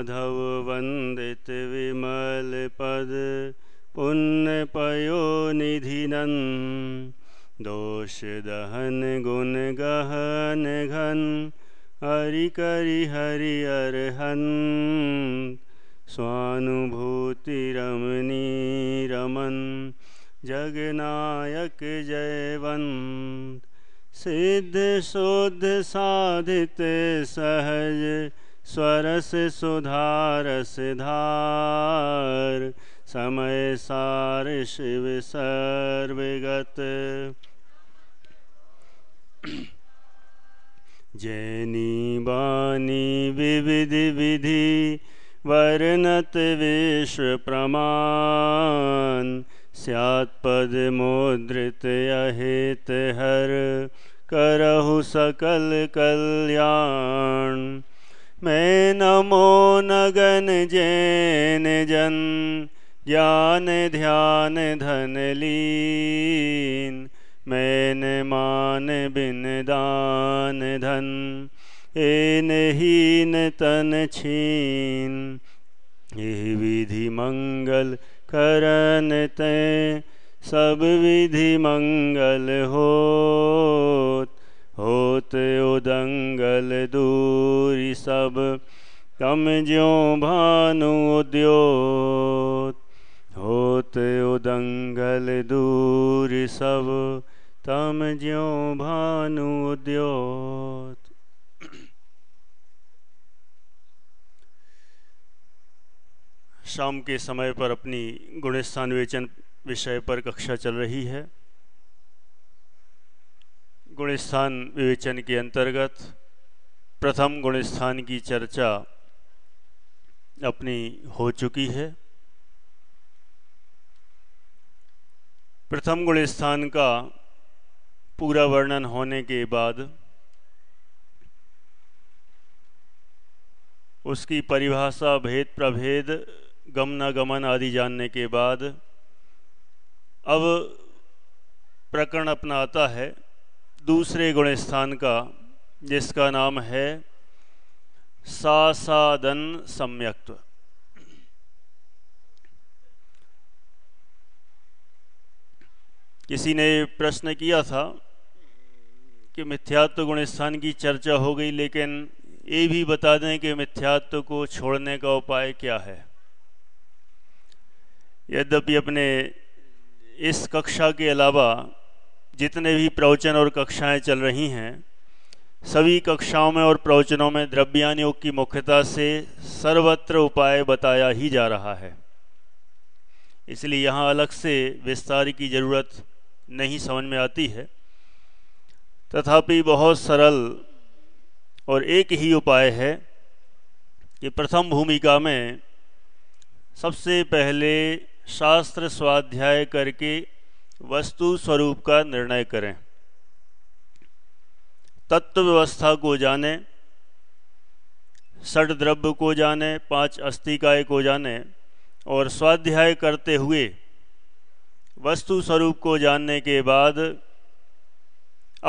माधव वन्दित दोष दहन दोषदहन गहन घन हरि करि हरि स्वानुभूति रमनी रमन जगनायक जयवन्त सिद्ध शोध साधित सहज स्वरस सुधारस धार समय सार शिव सर्वगत जैनी बानी विविध विधि वर्णत विश्व प्रमाण सत्पद मुद्रित अहित हर करहु सकल कल्याण मैं नमो नगन जैन जन ज्ञान ध्यान धन लीन मैन मान बिन दान धन एन हीन तन छीन यही विधि मंगल करन ते सब विधि मंगल होत होत उदंगल दूरी सब कम ज्यो भानु उद्योत होत उदंगल दूरी सब तम ज्यो भानु उद्योत शाम के समय पर अपनी गुणस्थान विचन विषय पर कक्षा चल रही है गुणस्थान विवेचन के अंतर्गत प्रथम गुणस्थान की चर्चा अपनी हो चुकी है प्रथम गुणस्थान का पूरा वर्णन होने के बाद उसकी परिभाषा भेद प्रभेद गमनागमन आदि जानने के बाद अब प्रकरण अपनाता है दूसरे गुण स्थान का जिसका नाम है सासादन सम्यक्त्व किसी ने प्रश्न किया था कि मिथ्यात्व गुण स्थान की चर्चा हो गई लेकिन ये भी बता दें कि मिथ्यात्व को छोड़ने का उपाय क्या है यद्यपि अपने इस कक्षा के अलावा जितने भी प्रवचन और कक्षाएं चल रही हैं सभी कक्षाओं में और प्रवचनों में द्रव्यान योग की मुख्यता से सर्वत्र उपाय बताया ही जा रहा है इसलिए यहाँ अलग से विस्तार की ज़रूरत नहीं समझ में आती है तथापि बहुत सरल और एक ही उपाय है कि प्रथम भूमिका में सबसे पहले शास्त्र स्वाध्याय करके वस्तु स्वरूप का निर्णय करें तत्व व्यवस्था को जाने षड द्रव्य को जाने पांच अस्थिकाय को जाने और स्वाध्याय करते हुए वस्तु स्वरूप को जानने के बाद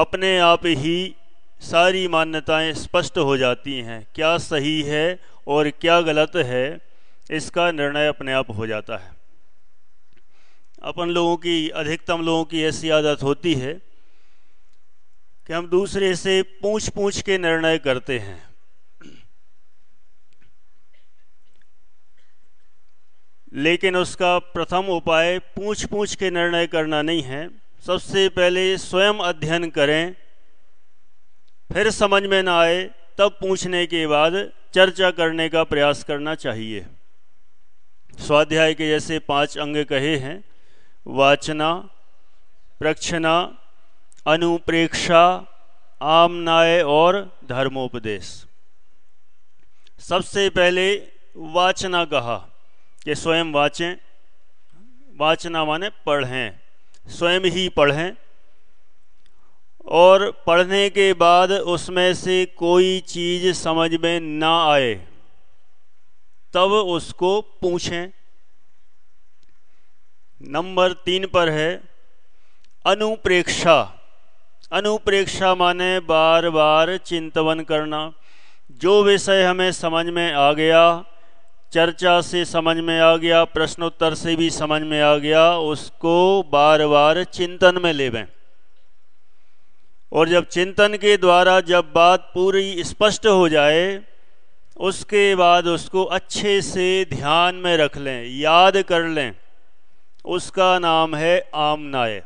अपने आप ही सारी मान्यताएं स्पष्ट हो जाती हैं क्या सही है और क्या गलत है इसका निर्णय अपने आप हो जाता है अपन लोगों की अधिकतम लोगों की ऐसी आदत होती है कि हम दूसरे से पूछ पूछ के निर्णय करते हैं लेकिन उसका प्रथम उपाय पूछ पूछ के निर्णय करना नहीं है सबसे पहले स्वयं अध्ययन करें फिर समझ में ना आए तब पूछने के बाद चर्चा करने का प्रयास करना चाहिए स्वाध्याय के जैसे पांच अंग कहे हैं वाचना प्रक्षना अनुप्रेक्षा आम नाय और धर्मोपदेश सबसे पहले वाचना कहा कि स्वयं वाचें वाचना माने पढ़ें स्वयं ही पढ़ें और पढ़ने के बाद उसमें से कोई चीज़ समझ में ना आए तब उसको पूछें नंबर तीन पर है अनुप्रेक्षा अनुप्रेक्षा माने बार बार चिंतवन करना जो विषय हमें समझ में आ गया चर्चा से समझ में आ गया प्रश्नोत्तर से भी समझ में आ गया उसको बार बार चिंतन में ले लेवें और जब चिंतन के द्वारा जब बात पूरी स्पष्ट हो जाए उसके बाद उसको अच्छे से ध्यान में रख लें याद कर लें उसका नाम है आमनाए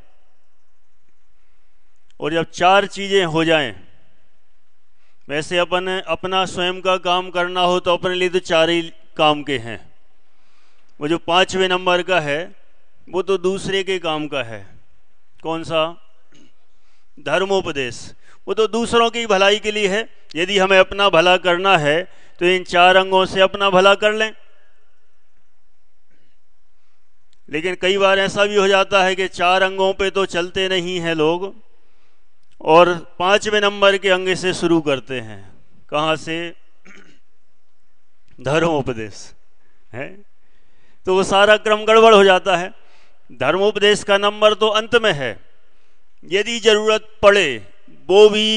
और जब चार चीज़ें हो जाएं वैसे अपन अपना स्वयं का काम करना हो तो अपने लिए तो चार ही काम के हैं वो जो पांचवें नंबर का है वो तो दूसरे के काम का है कौन सा धर्मोपदेश वो तो दूसरों की भलाई के लिए है यदि हमें अपना भला करना है तो इन चार अंगों से अपना भला कर लें लेकिन कई बार ऐसा भी हो जाता है कि चार अंगों पे तो चलते नहीं हैं लोग और पांचवें नंबर के अंग से शुरू करते हैं कहाँ से धर्मोपदेश है तो वो सारा क्रम गड़बड़ हो जाता है धर्मोपदेश का नंबर तो अंत में है यदि जरूरत पड़े वो भी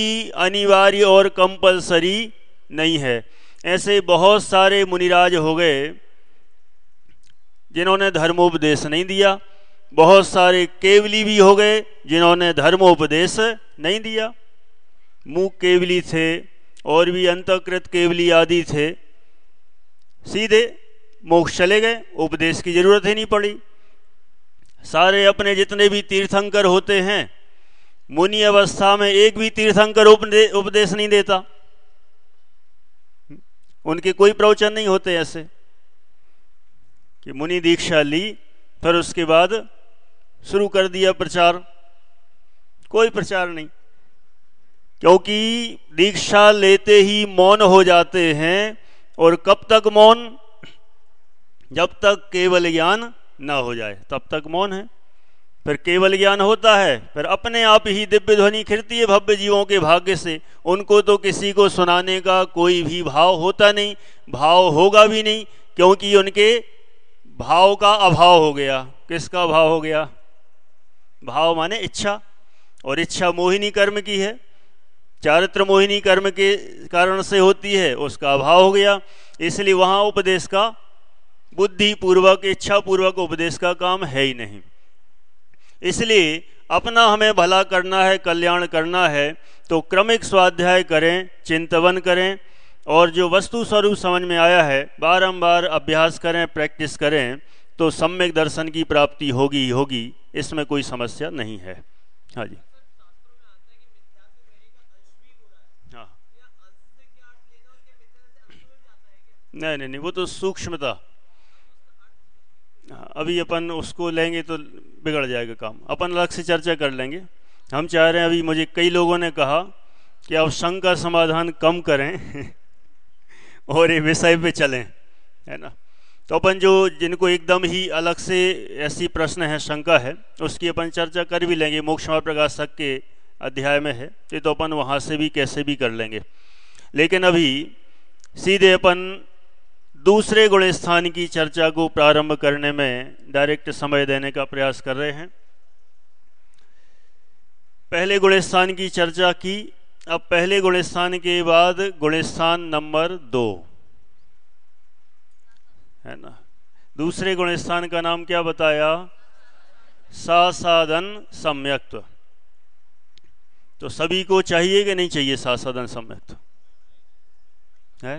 अनिवार्य और कंपलसरी नहीं है ऐसे बहुत सारे मुनिराज हो गए जिन्होंने धर्मोपदेश नहीं दिया बहुत सारे केवली भी हो गए जिन्होंने धर्मोपदेश नहीं दिया मुख केवली थे और भी अंतकृत केवली आदि थे सीधे मोक्ष चले गए उपदेश की जरूरत ही नहीं पड़ी सारे अपने जितने भी तीर्थंकर होते हैं मुनि अवस्था में एक भी तीर्थंकर उपदेश नहीं देता उनके कोई प्रवचन नहीं होते ऐसे कि मुनि दीक्षा ली फिर उसके बाद शुरू कर दिया प्रचार कोई प्रचार नहीं क्योंकि दीक्षा लेते ही मौन हो जाते हैं और कब तक मौन जब तक केवल ज्ञान ना हो जाए तब तक मौन है फिर केवल ज्ञान होता है फिर अपने आप ही दिव्य ध्वनि खिरती है भव्य जीवों के भाग्य से उनको तो किसी को सुनाने का कोई भी भाव होता नहीं भाव होगा भी नहीं क्योंकि उनके भाव का अभाव हो गया किसका अभाव हो गया भाव माने इच्छा और इच्छा मोहिनी कर्म की है चारित्र मोहिनी कर्म के कारण से होती है उसका अभाव हो गया इसलिए वहां उपदेश का बुद्धि पूर्वक इच्छा पूर्वक उपदेश का काम है ही नहीं इसलिए अपना हमें भला करना है कल्याण करना है तो क्रमिक स्वाध्याय करें चिंतवन करें और जो वस्तु स्वरूप समझ में आया है बारंबार अभ्यास करें प्रैक्टिस करें तो सम्यक दर्शन की प्राप्ति होगी ही होगी इसमें कोई समस्या नहीं है हाँ जी हाँ नहीं नहीं नहीं वो तो सूक्ष्मता हाँ, अभी अपन उसको लेंगे तो बिगड़ जाएगा काम अपन अलग से चर्चा कर लेंगे हम चाह रहे हैं अभी मुझे कई लोगों ने कहा कि आप संघ का समाधान कम करें और ये विषय पे चलें है ना तो अपन जो जिनको एकदम ही अलग से ऐसी प्रश्न है शंका है उसकी अपन चर्चा कर भी लेंगे मोक्ष प्रकाश तक के अध्याय में है ये तो अपन वहाँ से भी कैसे भी कर लेंगे लेकिन अभी सीधे अपन दूसरे गुण स्थान की चर्चा को प्रारंभ करने में डायरेक्ट समय देने का प्रयास कर रहे हैं पहले गुण स्थान की चर्चा की अब पहले गुणस्थान के बाद गुणस्थान नंबर दो है ना दूसरे गुणस्थान का नाम क्या बताया सा साधन सम्यक्त तो सभी को चाहिए कि नहीं चाहिए सा साधन सम्यक्त है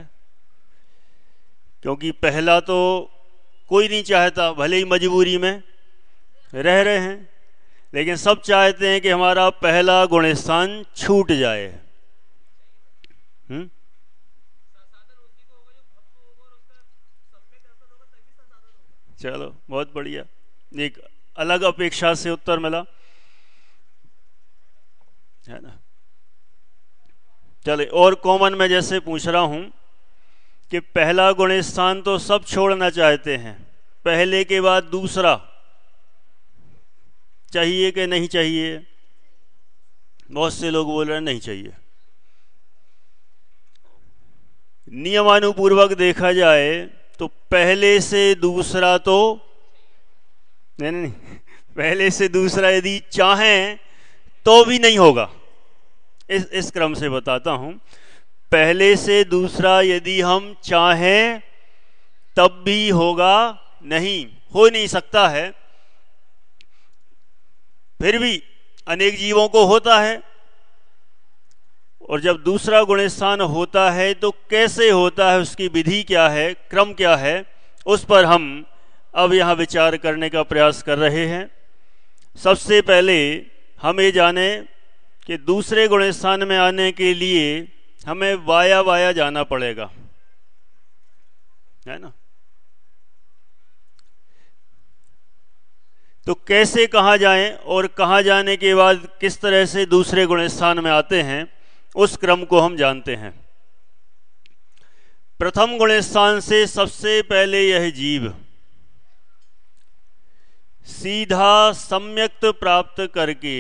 क्योंकि पहला तो कोई नहीं चाहता भले ही मजबूरी में रह रहे हैं लेकिन सब चाहते हैं कि हमारा पहला गुणस्थान छूट जाए हम्म? चलो बहुत बढ़िया एक अलग अपेक्षा से उत्तर मिला है ना चले और कॉमन में जैसे पूछ रहा हूं कि पहला गुणस्थान तो सब छोड़ना चाहते हैं पहले के बाद दूसरा चाहिए कि नहीं चाहिए बहुत से लोग बोल रहे हैं नहीं चाहिए नियमानुपूर्वक देखा जाए तो पहले से दूसरा तो नहीं नहीं, पहले से दूसरा यदि चाहें तो भी नहीं होगा इस इस क्रम से बताता हूं पहले से दूसरा यदि हम चाहें तब भी होगा नहीं हो नहीं सकता है फिर भी अनेक जीवों को होता है और जब दूसरा गुणस्थान होता है तो कैसे होता है उसकी विधि क्या है क्रम क्या है उस पर हम अब यहाँ विचार करने का प्रयास कर रहे हैं सबसे पहले हम ये जाने कि दूसरे गुणस्थान में आने के लिए हमें वाया वाया जाना पड़ेगा है ना तो कैसे कहा जाए और कहा जाने के बाद किस तरह से दूसरे गुण स्थान में आते हैं उस क्रम को हम जानते हैं प्रथम गुण स्थान से सबसे पहले यह जीव सीधा सम्यक्त प्राप्त करके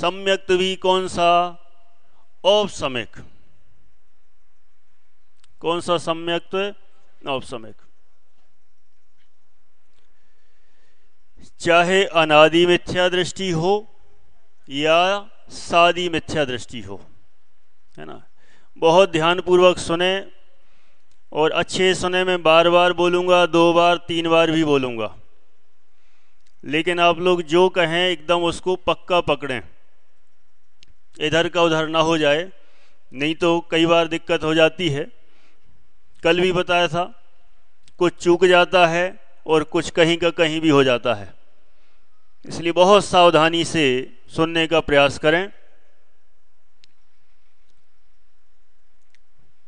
सम्यक्त भी कौन सा औपसमयक कौन सा सम्यक्त औपसमयक चाहे अनादि मिथ्या दृष्टि हो या सादी मिथ्या दृष्टि हो है ना बहुत ध्यानपूर्वक सुने और अच्छे सुने मैं बार बार बोलूँगा दो बार तीन बार भी बोलूँगा लेकिन आप लोग जो कहें एकदम उसको पक्का पकड़ें इधर का उधर ना हो जाए नहीं तो कई बार दिक्कत हो जाती है कल भी बताया था कुछ चूक जाता है और कुछ कहीं का कहीं भी हो जाता है इसलिए बहुत सावधानी से सुनने का प्रयास करें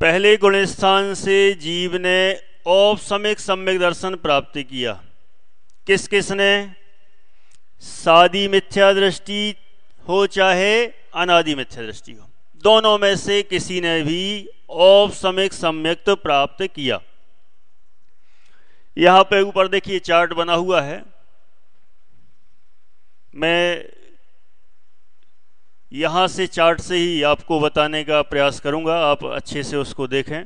पहले गुणस्थान से जीव ने औपसमिक सम्यक दर्शन प्राप्त किया किस किस ने सादी मिथ्या दृष्टि हो चाहे अनादि मिथ्या दृष्टि हो दोनों में से किसी ने भी औपसमिक सम्यक तो प्राप्त किया यहाँ पे ऊपर देखिए चार्ट बना हुआ है मैं यहाँ से चार्ट से ही आपको बताने का प्रयास करूँगा आप अच्छे से उसको देखें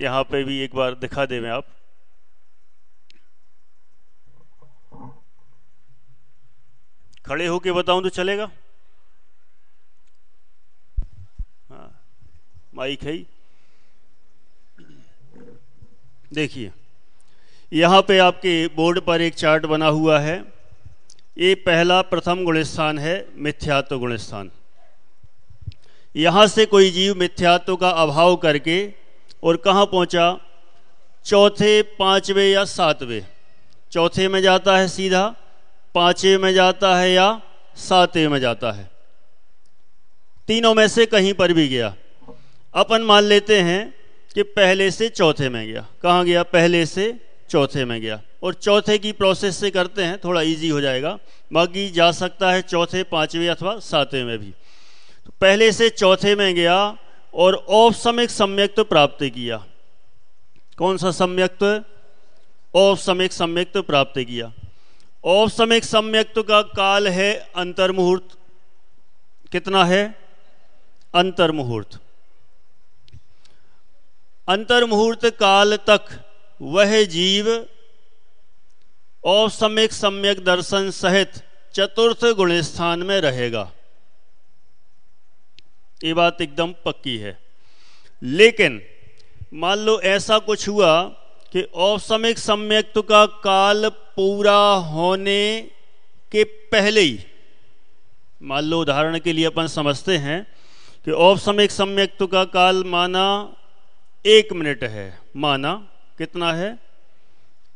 यहाँ पे भी एक बार दिखा दे आप खड़े होके बताऊं तो चलेगा हाँ माइक है देखिए यहाँ पे आपके बोर्ड पर एक चार्ट बना हुआ है ये पहला प्रथम गुणस्थान है मिथ्यात्व गुणस्थान यहाँ से कोई जीव मिथ्यात्व का अभाव करके और कहाँ पहुँचा चौथे पांचवे या सातवें चौथे में जाता है सीधा पांचवे में जाता है या सातवें में जाता है तीनों में से कहीं पर भी गया अपन मान लेते हैं कि पहले से चौथे में गया कहाँ गया पहले से चौथे में गया और चौथे की प्रोसेस से करते हैं थोड़ा इजी हो जाएगा बाकी जा सकता है चौथे पांचवें अथवा सातवें में भी तो पहले से चौथे में गया और औपसमिक सम्यक्त तो प्राप्त किया कौन सा सम्यक्त तो औपसमिक सम्यक्त तो प्राप्त किया औपसमिक सम्यक्त का काल है मुहूर्त कितना है अंतर मुहूर्त काल तक वह जीव औसम्यक सम्यक दर्शन सहित चतुर्थ गुण स्थान में रहेगा ये बात एकदम पक्की है लेकिन मान लो ऐसा कुछ हुआ कि औसमिक सम्यक्त का काल पूरा होने के पहले ही मान लो उदाहरण के लिए अपन समझते हैं कि औसमिक सम्यक का काल माना एक मिनट है माना कितना है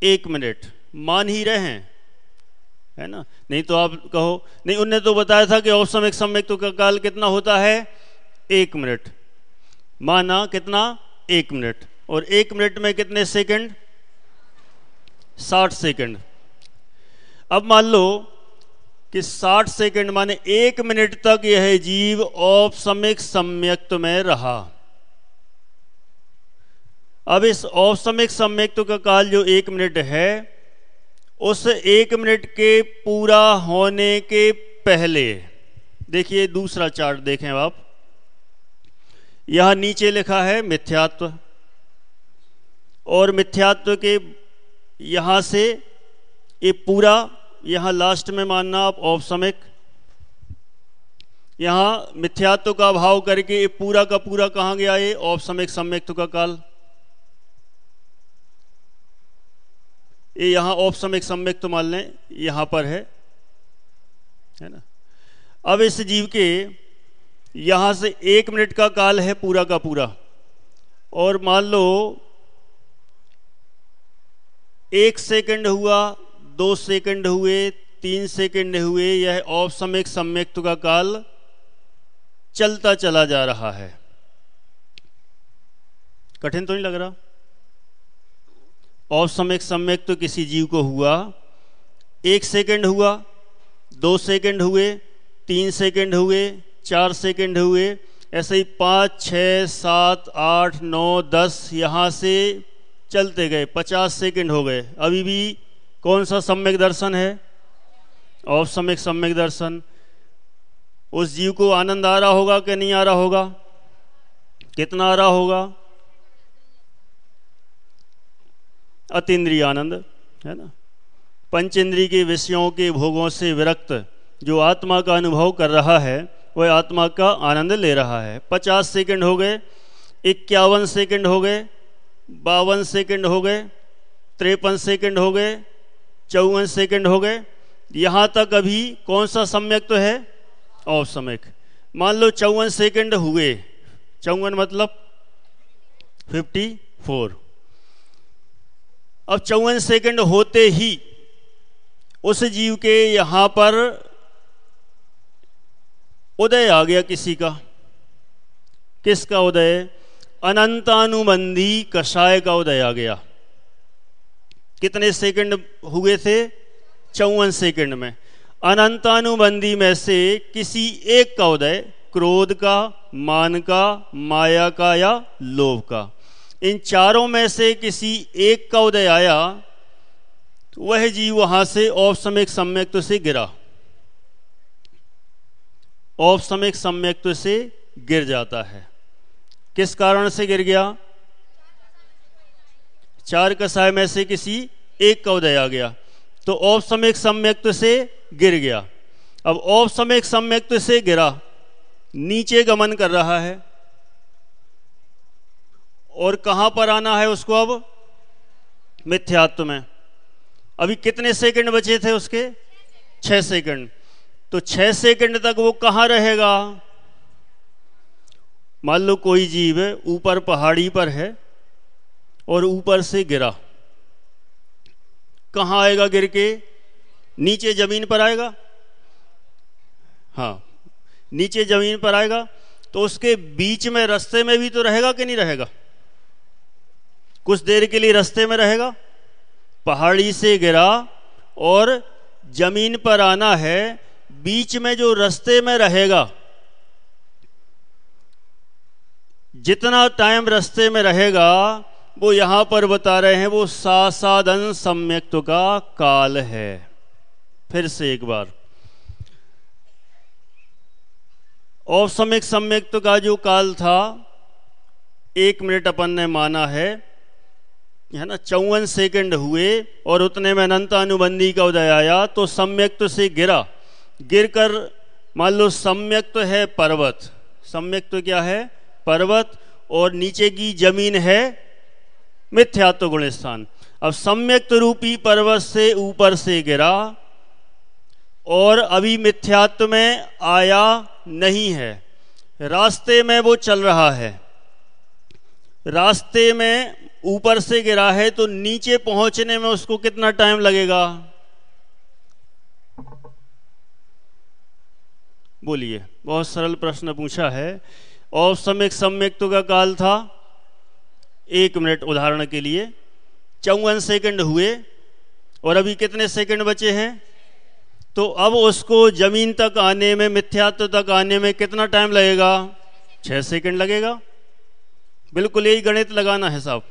एक मिनट मान ही रहे हैं है ना नहीं तो आप कहो नहीं उनने तो बताया था कि औसमिक समय तो काल कितना होता है एक मिनट माना कितना एक मिनट और एक मिनट में कितने सेकंड साठ सेकंड अब मान लो कि 60 सेकंड माने एक मिनट तक यह जीव औपसमिक सम्यक्त तो में रहा अब इस औसमिक सम्यक्त का काल जो एक मिनट है उस एक मिनट के पूरा होने के पहले देखिए दूसरा चार्ट देखें आप यहां नीचे लिखा है मिथ्यात्व और मिथ्यात्व के यहां से ये पूरा यहां लास्ट में मानना आप औपसमिक यहां मिथ्यात्व का अभाव करके ये पूरा का पूरा कहा गया ये औपसमिक सम्यक्त का काल ये यहाँ औपसमिक सम्यक तो मान लें यहां पर है है ना अब इस जीव के यहां से एक मिनट का काल है पूरा का पूरा और मान लो एक सेकंड हुआ दो सेकंड हुए तीन सेकंड हुए यह औपसमिक सम्यक्त तो का काल चलता चला जा रहा है कठिन तो नहीं लग रहा औसम्यक सम्यक तो किसी जीव को हुआ एक सेकंड हुआ दो सेकंड हुए तीन सेकंड हुए चार सेकंड हुए ऐसे ही पाँच छः सात आठ नौ दस यहाँ से चलते गए पचास सेकंड हो गए अभी भी कौन सा सम्यक दर्शन है औप सम्यक सम्यक दर्शन उस जीव को आनंद आ रहा होगा कि नहीं आ रहा होगा कितना आ रहा होगा अतीन्द्रिय आनंद है ना पंच इंद्री के विषयों के भोगों से विरक्त जो आत्मा का अनुभव कर रहा है वह आत्मा का आनंद ले रहा है पचास सेकंड हो गए इक्यावन सेकंड हो गए बावन सेकंड हो गए त्रेपन सेकंड हो गए चौवन सेकंड हो गए यहाँ तक अभी कौन सा सम्यक तो है औसमयक मान लो चौवन सेकंड हुए चौवन मतलब फिफ्टी फोर अब चौवन सेकंड होते ही उस जीव के यहां पर उदय आ गया किसी का किसका उदय अनंतानुबंधी कषाय का उदय आ गया कितने सेकंड हुए थे चौवन सेकंड में अनंतानुबंधी में से किसी एक का उदय क्रोध का मान का माया का या लोभ का इन चारों में से किसी एक का उदय आया तो वह जीव वहां से औपसमिक सम्यक्त तो से गिरा औपसमयक सम्यक्त तो से गिर जाता है किस कारण से गिर गया चार कसाय में से किसी एक का उदय आ गया तो औपसमयक सम्यक्त तो से गिर गया अब औपसमयक सम्यक्त तो से गिरा नीचे गमन कर रहा है और कहां पर आना है उसको अब मिथ्यात्व में अभी कितने सेकंड बचे थे उसके छह सेकंड तो छह सेकंड तक वो कहां रहेगा मान लो कोई जीव ऊपर पहाड़ी पर है और ऊपर से गिरा कहां आएगा गिर के नीचे ज़मीन पर आएगा हाँ नीचे ज़मीन पर आएगा तो उसके बीच में रास्ते में भी तो रहेगा कि नहीं रहेगा कुछ देर के लिए रास्ते में रहेगा पहाड़ी से गिरा और जमीन पर आना है बीच में जो रास्ते में रहेगा जितना टाइम रास्ते में रहेगा वो यहां पर बता रहे हैं वो सासादन सम्यक्त तो का काल है फिर से एक बार औसमिक सम्यक्त तो का जो काल था एक मिनट अपन ने माना है है ना चौवन सेकंड हुए और उतने में अनुबंधी का उदय आया तो सम्यक तो से गिरा गिर कर मान लो सम्यक तो है पर्वत सम्यक तो क्या है पर्वत और नीचे की जमीन है मिथ्यात्व तो गुण स्थान अब सम्यक्त रूपी पर्वत से ऊपर से गिरा और अभी मिथ्यात्व में आया नहीं है रास्ते में वो चल रहा है रास्ते में ऊपर से गिरा है तो नीचे पहुंचने में उसको कितना टाइम लगेगा बोलिए बहुत सरल प्रश्न पूछा है और सम्यक सम्यक्तु तो का काल था एक मिनट उदाहरण के लिए चौवन सेकंड हुए और अभी कितने सेकंड बचे हैं तो अब उसको जमीन तक आने में मिथ्यात्व तक आने में कितना टाइम लगेगा छह सेकंड लगेगा बिल्कुल यही गणित लगाना है साहब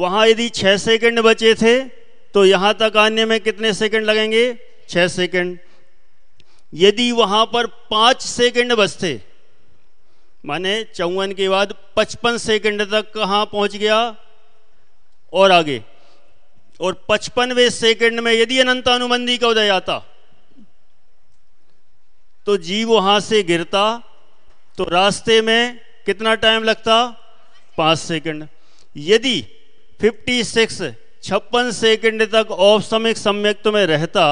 वहां यदि छह सेकंड बचे थे तो यहां तक आने में कितने सेकंड लगेंगे छह सेकंड यदि वहां पर पांच सेकंड बचते माने चौवन के बाद पचपन सेकंड तक कहा पहुंच गया और आगे और पचपनवे सेकंड में यदि अनुबंधी का उदय आता तो जीव वहां से गिरता तो रास्ते में कितना टाइम लगता पांच सेकंड यदि फिफ्टी सिक्स छप्पन सेकेंड तक औपसमिक सम्यक्त में रहता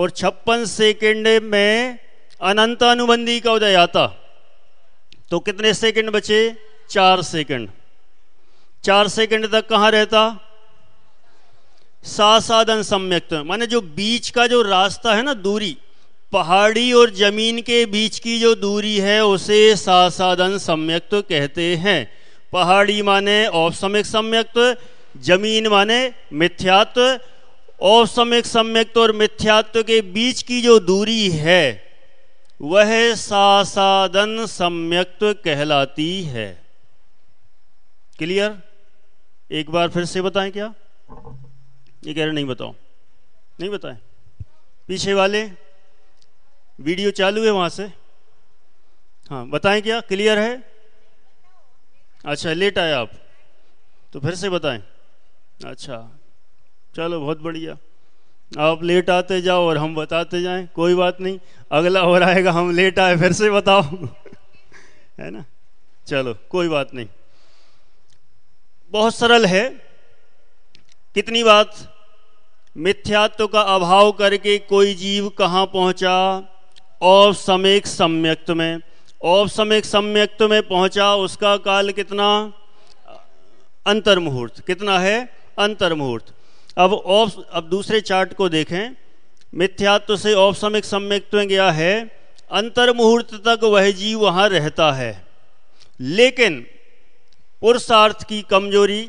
और छप्पन सेकेंड में अनंत अनुबंधी का उदय आता तो कितने सेकंड बचे चार सेकंड चार सेकंड तक कहाँ रहता साधन सम्यक्त माने जो बीच का जो रास्ता है ना दूरी पहाड़ी और जमीन के बीच की जो दूरी है उसे साधन सम्यक्त कहते हैं पहाड़ी माने औसमिक सम्यक्त जमीन माने मिथ्यात्व औसमिक सम्यक्त और मिथ्यात्व के बीच की जो दूरी है वह सासादन सम्यक्त कहलाती है क्लियर एक बार फिर से बताएं क्या ये कह रहे नहीं बताओ नहीं बताएं पीछे वाले वीडियो चालू है वहां से हाँ बताएं क्या क्लियर है अच्छा लेट आए आप तो फिर से बताएं अच्छा चलो बहुत बढ़िया आप लेट आते जाओ और हम बताते जाएं कोई बात नहीं अगला और आएगा हम लेट आए फिर से बताओ है ना चलो कोई बात नहीं बहुत सरल है कितनी बात मिथ्यात्व का अभाव करके कोई जीव कहाँ पहुंचा और समेक सम्यक्त में औपसमिक सम्यक्त में पहुंचा उसका काल कितना मुहूर्त कितना है अंतर्मुहूर्त अब औप अब दूसरे चार्ट को देखें मिथ्यात्व से औपसमिक में गया है मुहूर्त तक वह जीव वहां रहता है लेकिन पुरुषार्थ की कमजोरी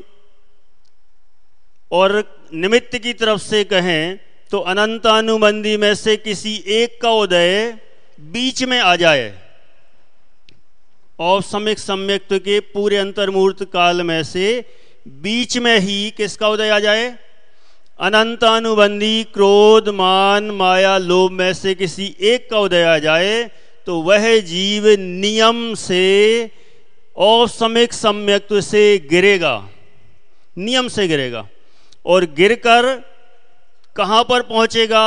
और निमित्त की तरफ से कहें तो अनंतानुबंधी में से किसी एक का उदय बीच में आ जाए औसमिक सम्यक्त तो के पूरे अंतर्मूर्त काल में से बीच में ही किसका उदय आ जाए अनंत अनुबंधी क्रोध मान माया लोभ में से किसी एक का उदय आ जाए तो वह जीव नियम से औसमिक सम्यक्त तो से गिरेगा नियम से गिरेगा और गिरकर कहाँ पर पहुंचेगा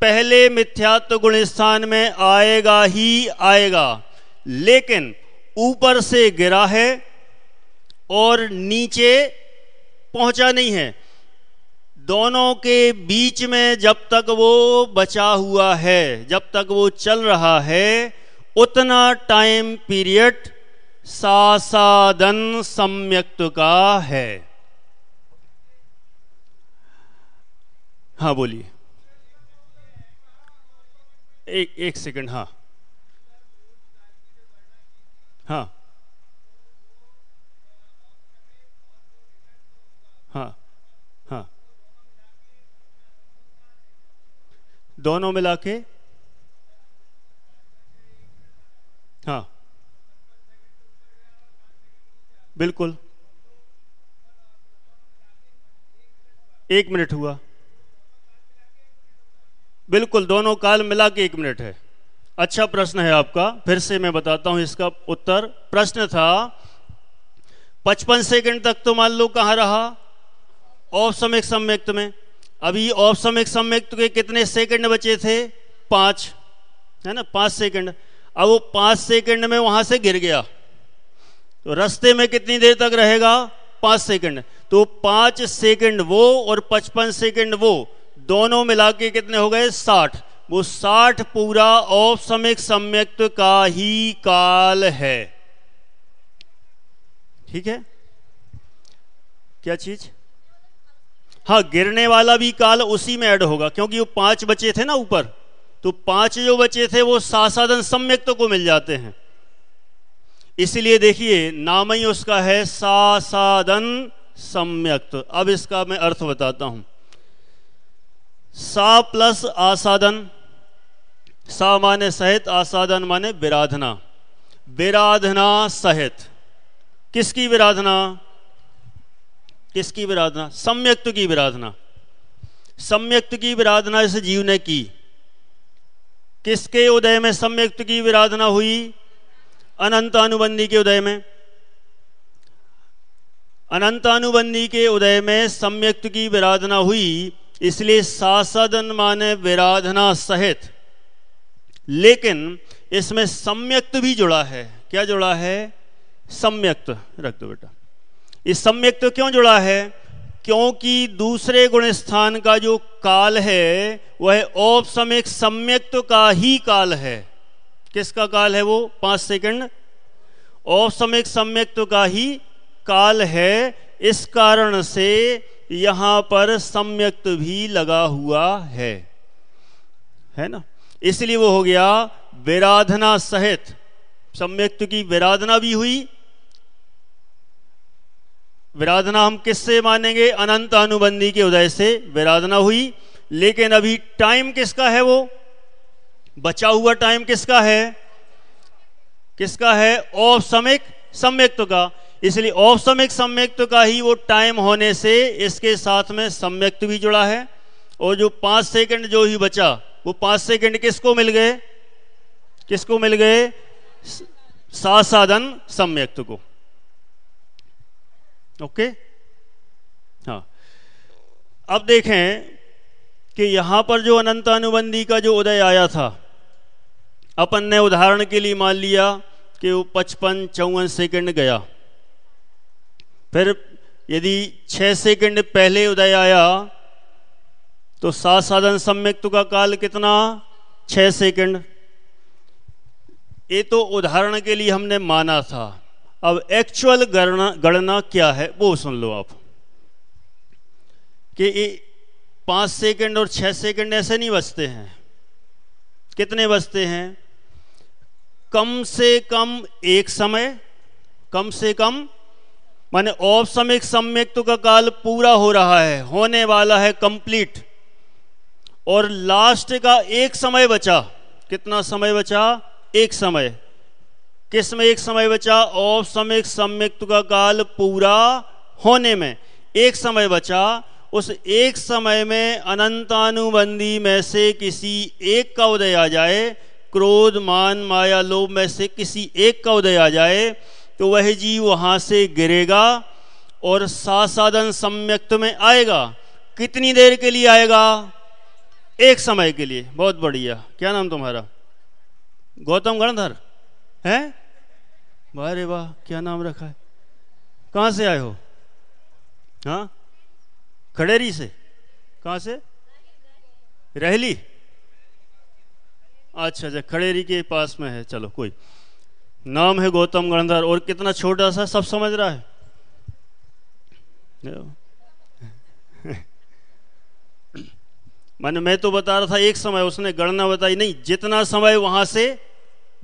पहले मिथ्यात्व गुण स्थान में आएगा ही आएगा लेकिन ऊपर से गिरा है और नीचे पहुंचा नहीं है दोनों के बीच में जब तक वो बचा हुआ है जब तक वो चल रहा है उतना टाइम पीरियड सासादन सम्यक्त का है हाँ बोलिए एक एक सेकंड हाँ हाँ हाँ हाँ दोनों मिला के हाँ बिल्कुल एक मिनट हुआ बिल्कुल दोनों काल मिला के एक मिनट है अच्छा प्रश्न है आपका फिर से मैं बताता हूं इसका उत्तर प्रश्न था पचपन सेकंड तक तो मान लो कहां रहा ऑफ सम्यक्त में अभी ऑफ समय सम्यक्त के कितने सेकंड बचे थे पांच है ना पांच सेकंड अब वो पांच सेकंड में वहां से गिर गया तो रस्ते में कितनी देर तक रहेगा पांच सेकंड तो पांच सेकंड वो और पचपन सेकंड वो दोनों मिला के कितने हो गए साठ वो साठ पूरा औपसमिक सम्यक्त का ही काल है ठीक है क्या चीज हाँ गिरने वाला भी काल उसी में ऐड होगा क्योंकि वो पांच बचे थे ना ऊपर तो पांच जो बचे थे वो सासाधन सम्यक्त तो को मिल जाते हैं इसलिए देखिए नाम ही उसका है सासाधन सम्यक्त अब इसका मैं अर्थ बताता हूं सा प्लस आसादन सा माने सहित आसादन माने विराधना विराधना सहित किसकी विराधना किसकी विराधना सम्यक्त की विराधना सम्यक्त की विराधना इस जीव ने की किसके उदय में सम्यक्त की विराधना हुई अनंत अनुबंधी के उदय में अनंत अनुबंधी के उदय में सम्यक्त की विराधना हुई इसलिए सासदन माने विराधना सहित लेकिन इसमें सम्यक्त भी जुड़ा है क्या जुड़ा है सम्यक्त रख दो बेटा इस सम्यक्त क्यों जुड़ा है क्योंकि दूसरे गुण स्थान का जो काल है वह औपसमिक सम्यक्त का ही काल है किसका काल है वो पांच सेकंड औपसमिक सम्यक्त का ही काल है इस कारण से यहां पर सम्यक्त भी लगा हुआ है है ना इसलिए वो हो गया विराधना सहित सम्यक्त की विराधना भी हुई विराधना हम किससे मानेंगे अनंत अनुबंधी के उदय से विराधना हुई लेकिन अभी टाइम किसका है वो बचा हुआ टाइम किसका है किसका है समय सम्यक्त का इसलिए औपसमिक सम्यक्त का ही वो टाइम होने से इसके साथ में सम्यक्त भी जुड़ा है और जो पांच सेकंड जो ही बचा वो पांच सेकंड किसको मिल गए किसको मिल गए सात साधन सम्यक्त को ओके हाँ अब देखें कि यहां पर जो अनंत अनुबंधी का जो उदय आया था अपन ने उदाहरण के लिए मान लिया कि वो पचपन चौवन सेकंड गया फिर यदि छः सेकंड पहले उदय आया तो सात साधन सम्यक्तु का काल कितना छः सेकंड ये तो उदाहरण के लिए हमने माना था अब एक्चुअल गणना गणना क्या है वो सुन लो आप कि ये पाँच सेकंड और छः सेकंड ऐसे नहीं बचते हैं कितने बचते हैं कम से कम एक समय कम से कम माने औपसमिक सम्यक तो का काल पूरा हो रहा है होने वाला है कंप्लीट और लास्ट का एक समय बचा कितना समय बचा एक समय किस में एक समय बचा औपसमिक सम्यक तो का काल पूरा होने में एक समय बचा उस एक समय में अनंतानुबंधी में से किसी एक का उदय आ जाए क्रोध मान माया लोभ में से किसी एक का उदय आ जाए तो वह जीव वहां से गिरेगा और साधन सम्यक्त में आएगा कितनी देर के लिए आएगा एक समय के लिए बहुत बढ़िया क्या नाम तुम्हारा गौतम गणधर है वाह वाह क्या नाम रखा है कहां से आए हो हाँ खड़ेरी से कहां से रहली अच्छा अच्छा खड़ेरी के पास में है चलो कोई नाम है गौतम गणधर और कितना छोटा सा सब समझ रहा है मैंने मैं तो बता रहा था एक समय उसने गणना बताई नहीं जितना समय वहां से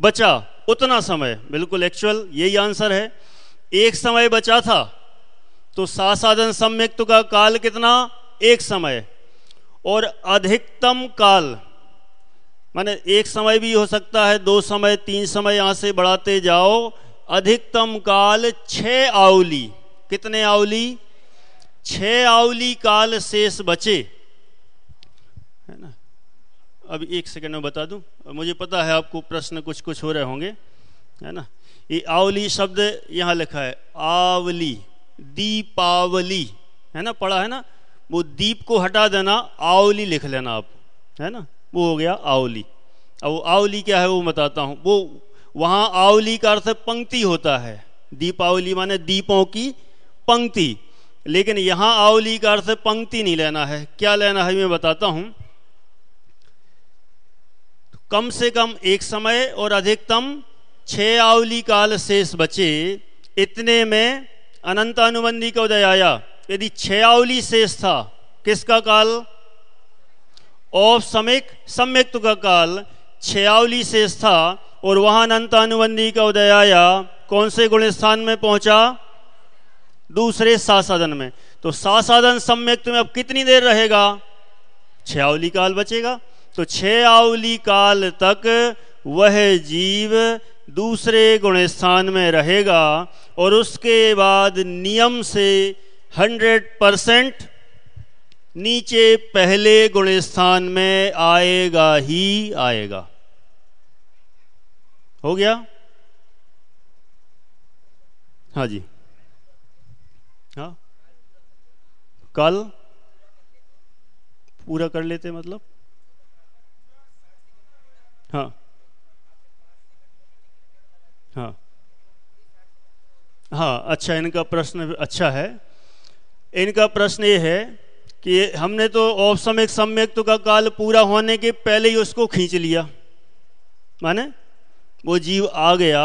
बचा उतना समय बिल्कुल एक्चुअल यही आंसर है एक समय बचा था तो साधन सम्यक्त का काल कितना एक समय और अधिकतम काल माने एक समय भी हो सकता है दो समय तीन समय यहाँ से बढ़ाते जाओ अधिकतम काल छः आउली कितने आउली छः आउली काल शेष बचे है ना अब एक सेकंड में बता दूं मुझे पता है आपको प्रश्न कुछ कुछ हो रहे होंगे है ना ये आवली शब्द यहाँ लिखा है आवली दीपावली है ना पढ़ा है ना वो दीप को हटा देना आवली लिख लेना आप है ना वो हो गया आवली अब वो आवली क्या है वो बताता हूँ वो वहाँ आवली का अर्थ पंक्ति होता है दीपावली माने दीपों की पंक्ति लेकिन यहाँ आवली का अर्थ पंक्ति नहीं लेना है क्या लेना है मैं बताता हूँ कम से कम एक समय और अधिकतम छः आवली काल शेष बचे इतने में अनंत अनुबंधी का उदय आया यदि छः आवली शेष था किसका काल ऑफ सम्यक सम्यक्त का काल छयावली से था और वहां अनुबंधी का उदय आया कौन से गुण स्थान में पहुंचा दूसरे सात साधन में तो सात साधन में अब कितनी देर रहेगा छयावली काल बचेगा तो छयावली काल तक वह जीव दूसरे गुण स्थान में रहेगा और उसके बाद नियम से हंड्रेड परसेंट नीचे पहले गुण स्थान में आएगा ही आएगा हो गया हाँ जी हाँ कल पूरा कर लेते मतलब हाँ हाँ हाँ अच्छा इनका प्रश्न अच्छा है इनका प्रश्न ये है कि हमने तो औपसमिक सम्यक्तु तो का काल पूरा होने के पहले ही उसको खींच लिया माने वो जीव आ गया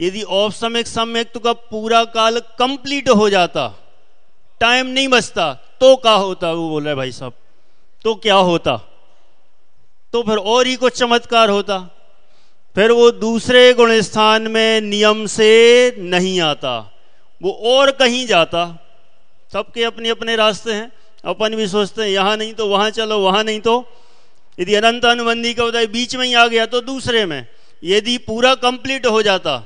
यदि औपसमिक सम्यक्तु तो का पूरा काल कंप्लीट हो जाता टाइम नहीं बचता तो क्या होता वो बोल रहे भाई साहब तो क्या होता तो फिर और ही कुछ चमत्कार होता फिर वो दूसरे गुण स्थान में नियम से नहीं आता वो और कहीं जाता सबके अपने अपने रास्ते हैं अपन भी सोचते हैं यहाँ नहीं तो वहाँ चलो वहाँ नहीं तो यदि अनंत अनुबंधी का उदय बीच में ही आ गया तो दूसरे में यदि पूरा कंप्लीट हो जाता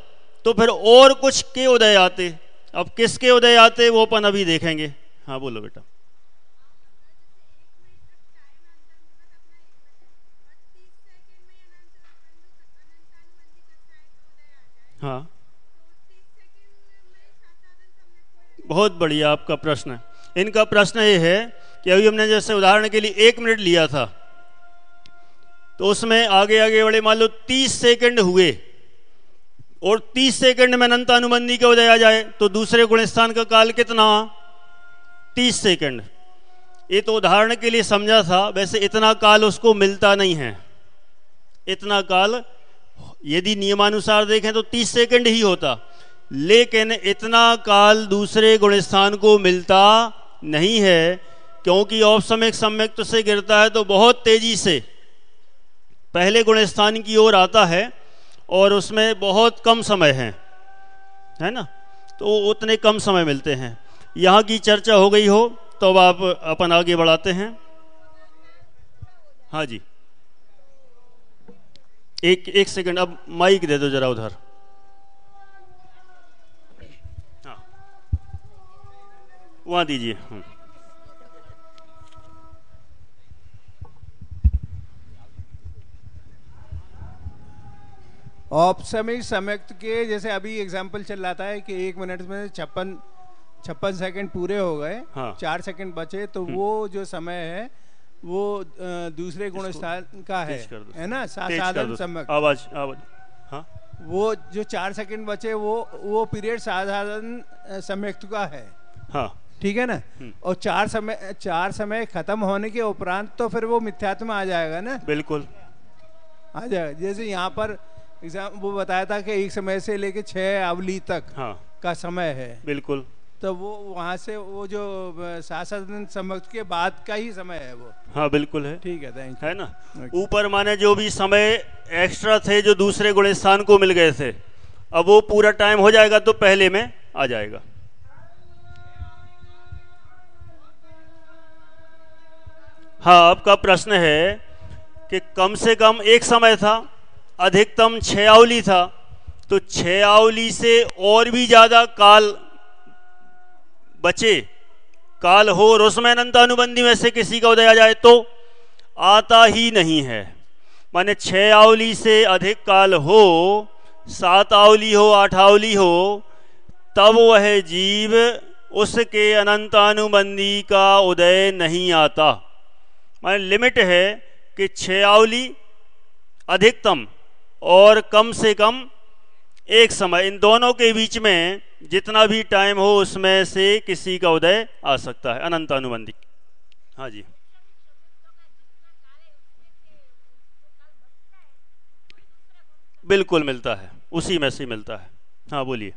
तो फिर और कुछ के उदय आते अब किसके उदय आते वो अपन अभी देखेंगे हाँ बोलो बेटा हाँ बहुत बढ़िया आपका प्रश्न है इनका प्रश्न ये है कि अभी हमने जैसे उदाहरण के लिए एक मिनट लिया था तो उसमें आगे आगे बड़े मान लो तीस सेकंड हुए और तीस सेकंड में अनंत अनुबंधी का उदय आ जाए तो दूसरे गुण का काल कितना तीस सेकंड ये तो उदाहरण के लिए समझा था वैसे इतना काल उसको मिलता नहीं है इतना काल यदि नियमानुसार देखें तो तीस सेकंड ही होता लेकिन इतना काल दूसरे गुणस्थान को मिलता नहीं है क्योंकि औपसमिक सम्यक्त तो से गिरता है तो बहुत तेज़ी से पहले गुण स्थान की ओर आता है और उसमें बहुत कम समय है है ना तो उतने कम समय मिलते हैं यहाँ की चर्चा हो गई हो तो अब आप अपन आगे बढ़ाते हैं हाँ जी एक एक सेकंड अब माइक दे दो जरा उधर वहाँ दीजिए औपसमिक हम्म। समय के जैसे अभी एग्जांपल चल रहा था कि एक मिनट में छप्पन छप्पन सेकंड पूरे हो गए हाँ। चार सेकंड बचे तो हम्म। वो जो समय है वो दूसरे गुण स्थान का है है ना साधारण समय आवाज आवाज हाँ वो जो चार सेकंड बचे वो वो पीरियड साधारण समय का है हाँ ठीक है ना हम्म। और चार समय चार समय खत्म होने के उपरांत तो फिर वो मिथ्यात्म आ जाएगा ना बिल्कुल आ जाएगा जैसे यहाँ पर एग्जाम वो बताया था कि एक समय से लेके छह अवली तक हाँ। का समय है बिल्कुल तो वो वहाँ से वो जो शासन समक्ष के बाद का ही समय है वो हाँ बिल्कुल है ठीक है थैंक है ना ऊपर माने जो भी समय एक्स्ट्रा थे जो दूसरे गुणस्थान को मिल गए थे अब वो पूरा टाइम हो जाएगा तो पहले में आ जाएगा हाँ आपका प्रश्न है कि कम से कम एक समय था अधिकतम छः आवली था तो छः आवली से और भी ज़्यादा काल बचे काल हो और उसमें अनंत अनुबंधी में से किसी का उदय आ जाए तो आता ही नहीं है माने छः आवली से अधिक काल हो सात आवली हो आठ आवली हो तब वह जीव उसके अनंतानुबंदी का उदय नहीं आता मान लिमिट है कि छियावली अधिकतम और कम से कम एक समय इन दोनों के बीच में जितना भी टाइम हो उसमें से किसी का उदय आ सकता है अनंत अनुबंधी हाँ जी बिल्कुल मिलता है उसी में से मिलता है हाँ बोलिए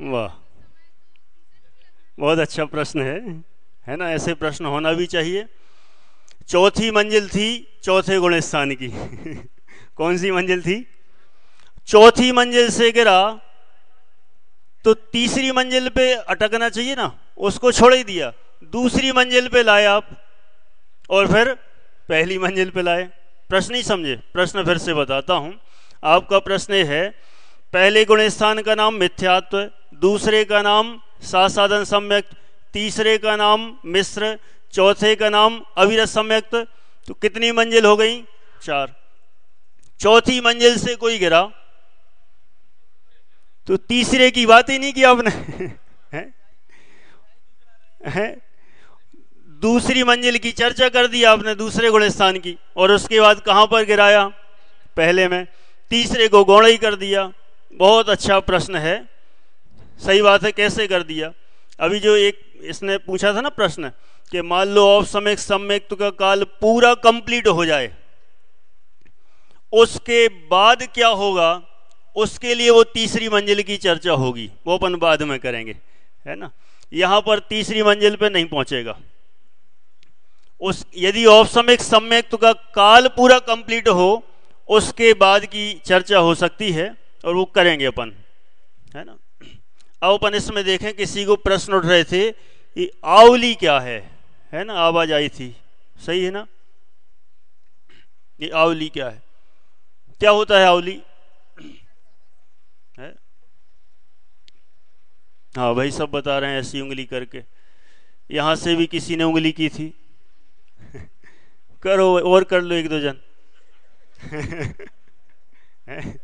वाह बहुत अच्छा प्रश्न है है ना ऐसे प्रश्न होना भी चाहिए चौथी मंजिल थी चौथे गुणस्थान की कौन सी मंजिल थी चौथी मंजिल से गिरा तो तीसरी मंजिल पे अटकना चाहिए ना उसको छोड़ ही दिया दूसरी मंजिल पे लाए आप और फिर पहली मंजिल पे लाए प्रश्न ही समझे प्रश्न फिर से बताता हूं आपका प्रश्न है पहले गुण स्थान का नाम मिथ्यात्व दूसरे का नाम सासाधन सम्यक तीसरे का नाम मिश्र चौथे का नाम अविरत सम्यक्त तो कितनी मंजिल हो गई चार चौथी मंजिल से कोई गिरा तो तीसरे की बात ही नहीं की आपने है? है? दूसरी मंजिल की चर्चा कर दी आपने दूसरे गुण स्थान की और उसके बाद कहां पर गिराया पहले में तीसरे को गौण ही कर दिया बहुत अच्छा प्रश्न है सही बात है कैसे कर दिया अभी जो एक इसने पूछा था ना प्रश्न कि मान लो ऑफ समय सम्यक का काल पूरा कंप्लीट हो जाए उसके बाद क्या होगा उसके लिए वो तीसरी मंजिल की चर्चा होगी वो अपन बाद में करेंगे है ना यहां पर तीसरी मंजिल पे नहीं पहुंचेगा उस यदि औपसमिक सम्यक्त का काल पूरा कंप्लीट हो उसके बाद की चर्चा हो सकती है और वो करेंगे अपन है ना अब अपन इसमें देखें किसी को प्रश्न उठ रहे थे कि आवली क्या है है ना आवाज आई थी सही है ना ये आवली क्या है क्या होता है आवली है हाँ भाई सब बता रहे हैं ऐसी उंगली करके यहां से भी किसी ने उंगली की थी करो और कर लो एक दो जन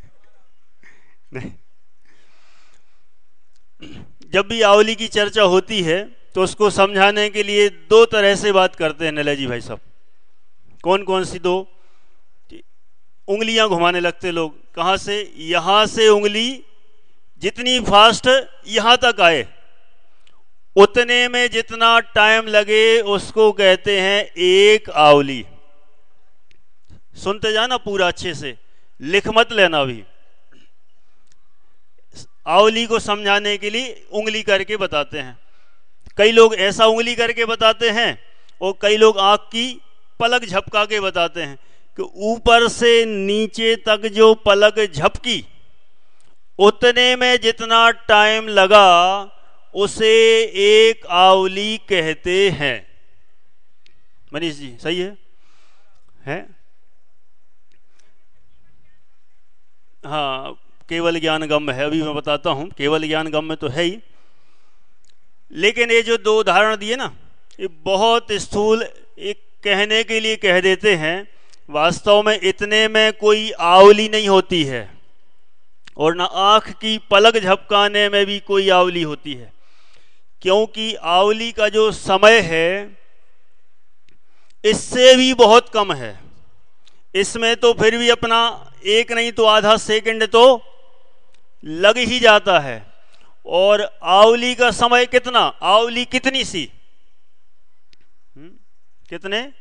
जब भी आवली की चर्चा होती है तो उसको समझाने के लिए दो तरह से बात करते हैं नलाजी भाई साहब कौन कौन सी दो उंगलियां घुमाने लगते लोग कहां से यहां से उंगली जितनी फास्ट यहां तक आए उतने में जितना टाइम लगे उसको कहते हैं एक आवली सुनते जाना पूरा अच्छे से लिख मत लेना भी आवली को समझाने के लिए उंगली करके बताते हैं कई लोग ऐसा उंगली करके बताते हैं और कई लोग आँख की पलक झपका के बताते हैं कि ऊपर से नीचे तक जो पलक झपकी उतने में जितना टाइम लगा उसे एक आवली कहते हैं मनीष जी सही है हैं हाँ केवल ज्ञान गम्य है अभी मैं बताता हूँ केवल ज्ञान गम्य तो है ही लेकिन ये जो दो उदाहरण दिए ना ये बहुत स्थूल एक कहने के लिए कह देते हैं वास्तव में इतने में कोई आवली नहीं होती है और ना आँख की पलक झपकाने में भी कोई आवली होती है क्योंकि आवली का जो समय है इससे भी बहुत कम है इसमें तो फिर भी अपना एक नहीं तो आधा सेकंड तो लग ही जाता है और आवली का समय कितना आवली कितनी सी हम्म, कितने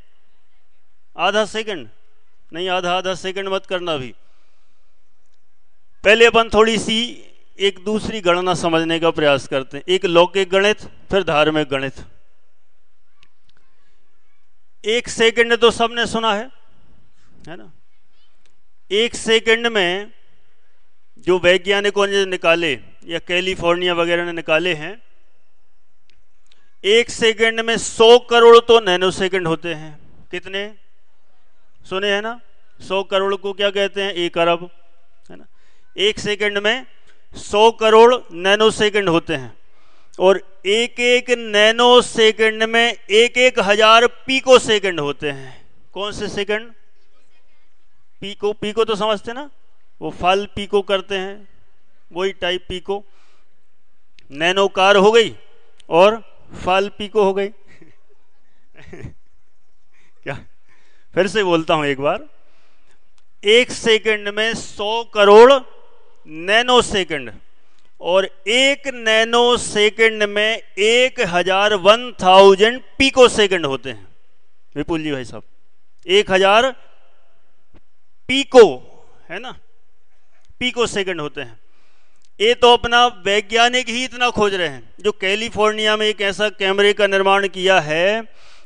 आधा सेकंड नहीं आधा आधा सेकंड मत करना भी पहले अपन थोड़ी सी एक दूसरी गणना समझने का प्रयास करते हैं एक लौकिक गणित फिर धार्मिक गणित एक सेकंड तो सबने सुना है है ना एक सेकंड में जो वैज्ञानिकों ने निकाले या कैलिफोर्निया वगैरह ने निकाले हैं एक सेकंड में सौ करोड़ तो नैनो सेकंड होते हैं कितने सुने हैं ना सौ करोड़ को क्या कहते हैं एक अरब है ना एक सेकंड में सौ करोड़ नैनो सेकंड होते हैं और एक एक नैनो सेकंड में एक एक हजार पीको सेकंड होते हैं कौन से सेकंड पीको पीको तो समझते ना वो फल पीको करते हैं वही टाइप पीको नैनो कार हो गई और फल पीको हो गई क्या फिर से बोलता हूं एक बार एक सेकंड में सौ करोड़ नैनो सेकंड और एक नैनो सेकंड में एक हजार वन थाउजेंड पीको सेकंड होते हैं विपुल जी भाई साहब एक हजार पीको है ना पीको सेकंड होते हैं ये तो अपना वैज्ञानिक ही इतना खोज रहे हैं जो कैलिफोर्निया में एक ऐसा कैमरे का निर्माण किया है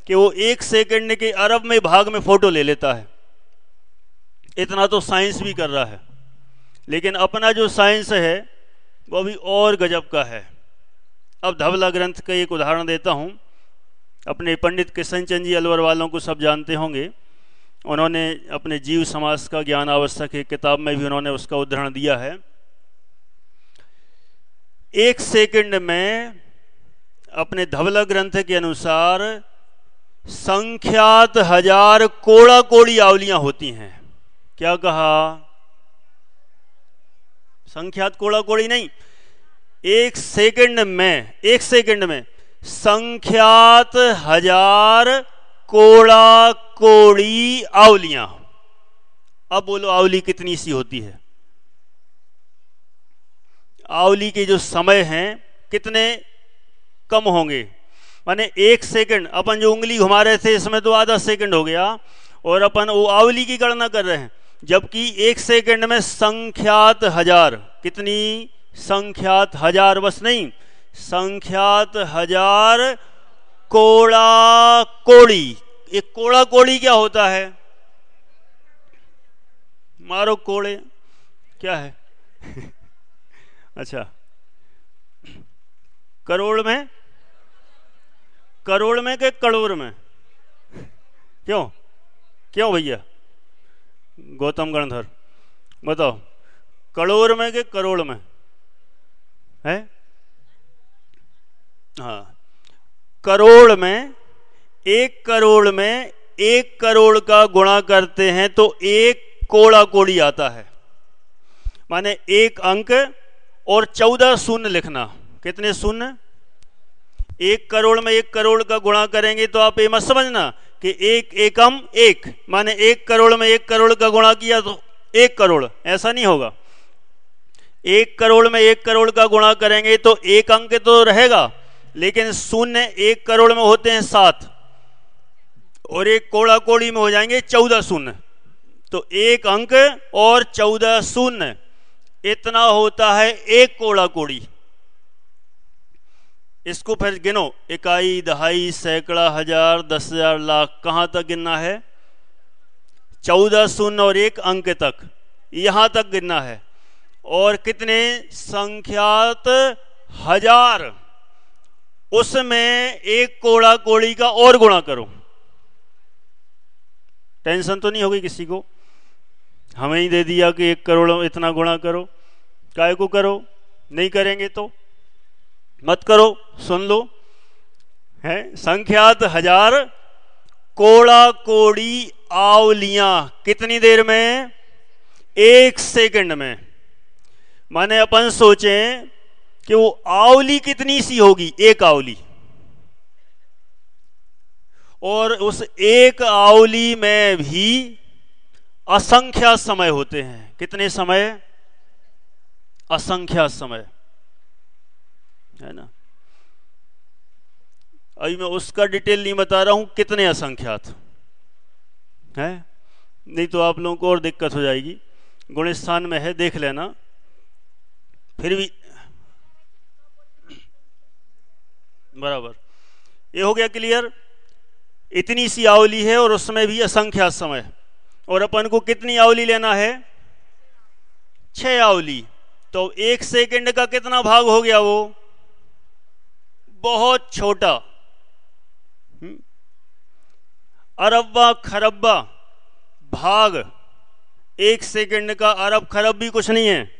कि वो एक सेकंड के अरब में भाग में फोटो ले लेता है इतना तो साइंस भी कर रहा है लेकिन अपना जो साइंस है वो अभी और गजब का है अब धवला ग्रंथ का एक उदाहरण देता हूँ अपने पंडित किशन चंद जी अलवर वालों को सब जानते होंगे उन्होंने अपने जीव समाज का ज्ञान आवश्यक एक किताब में भी उन्होंने उसका उदाहरण दिया है एक सेकंड में अपने धवला ग्रंथ के अनुसार संख्यात हजार कोड़ा कोड़ी आवलियां होती हैं क्या कहा संख्यात कोड़ा कोड़ी नहीं एक सेकंड में एक सेकंड में संख्यात हजार कोड़ा कोड़ी आवलियां अब बोलो आवली कितनी सी होती है आवली के जो समय हैं कितने कम होंगे माने एक सेकंड अपन जो उंगली घुमा रहे थे इसमें तो आधा सेकंड हो गया और अपन वो आवली की गणना कर रहे हैं जबकि एक सेकंड में संख्यात हजार कितनी संख्यात हजार बस नहीं संख्यात हजार कोड़ा कोड़ी ये कोड़ा कोड़ी क्या होता है मारो कोड़े क्या है अच्छा करोड़ में करोड़ में के करोर में क्यों क्यों भैया गौतम गणधर बताओ करोड़ में के करोड़ में है हाँ करोड़ में एक करोड़ में एक करोड़ का गुणा करते हैं तो एक कोड़ा कोड़ी आता है माने एक अंक और चौदह शून्य लिखना कितने शून्य एक करोड़ में एक करोड़ का गुणा करेंगे तो आप ये मत समझना कि एक एकम एक माने एक करोड़ में एक करोड़ का गुणा किया तो एक करोड़ ऐसा नहीं होगा एक करोड़ में एक करोड़ का गुणा करेंगे तो एक अंक तो रहेगा लेकिन शून्य एक करोड़ में होते हैं सात और एक कोड़ा कोड़ी में हो जाएंगे चौदह शून्य तो एक अंक और चौदह शून्य इतना होता है एक कोड़ा कोड़ी इसको फिर गिनो इकाई दहाई सैकड़ा हजार दस हजार लाख कहां तक गिनना है चौदह शून्य और एक अंक तक यहां तक गिनना है और कितने संख्यात हजार उसमें एक कोड़ा कोड़ी का और गुणा करो टेंशन तो नहीं होगी किसी को हमें ही दे दिया कि एक करोड़ इतना गुणा करो काय को करो नहीं करेंगे तो मत करो सुन लो है संख्यात हजार कोड़ा कोड़ी आवलियां कितनी देर में एक सेकंड में माने अपन सोचें कि वो आवली कितनी सी होगी एक आवली और उस एक आवली में भी असंख्या समय होते हैं कितने समय असंख्या समय है ना अभी मैं उसका डिटेल नहीं बता रहा हूं कितने असंख्यात है नहीं तो आप लोगों को और दिक्कत हो जाएगी गुणस्थान में है देख लेना फिर भी बराबर ये हो गया क्लियर इतनी सी आवली है और उसमें भी असंख्या समय और अपन को कितनी आवली लेना है छ आवली तो एक सेकंड का कितना भाग हो गया वो बहुत छोटा हम्म। अरबा खरबा भाग एक सेकंड का अरब खरब भी कुछ नहीं है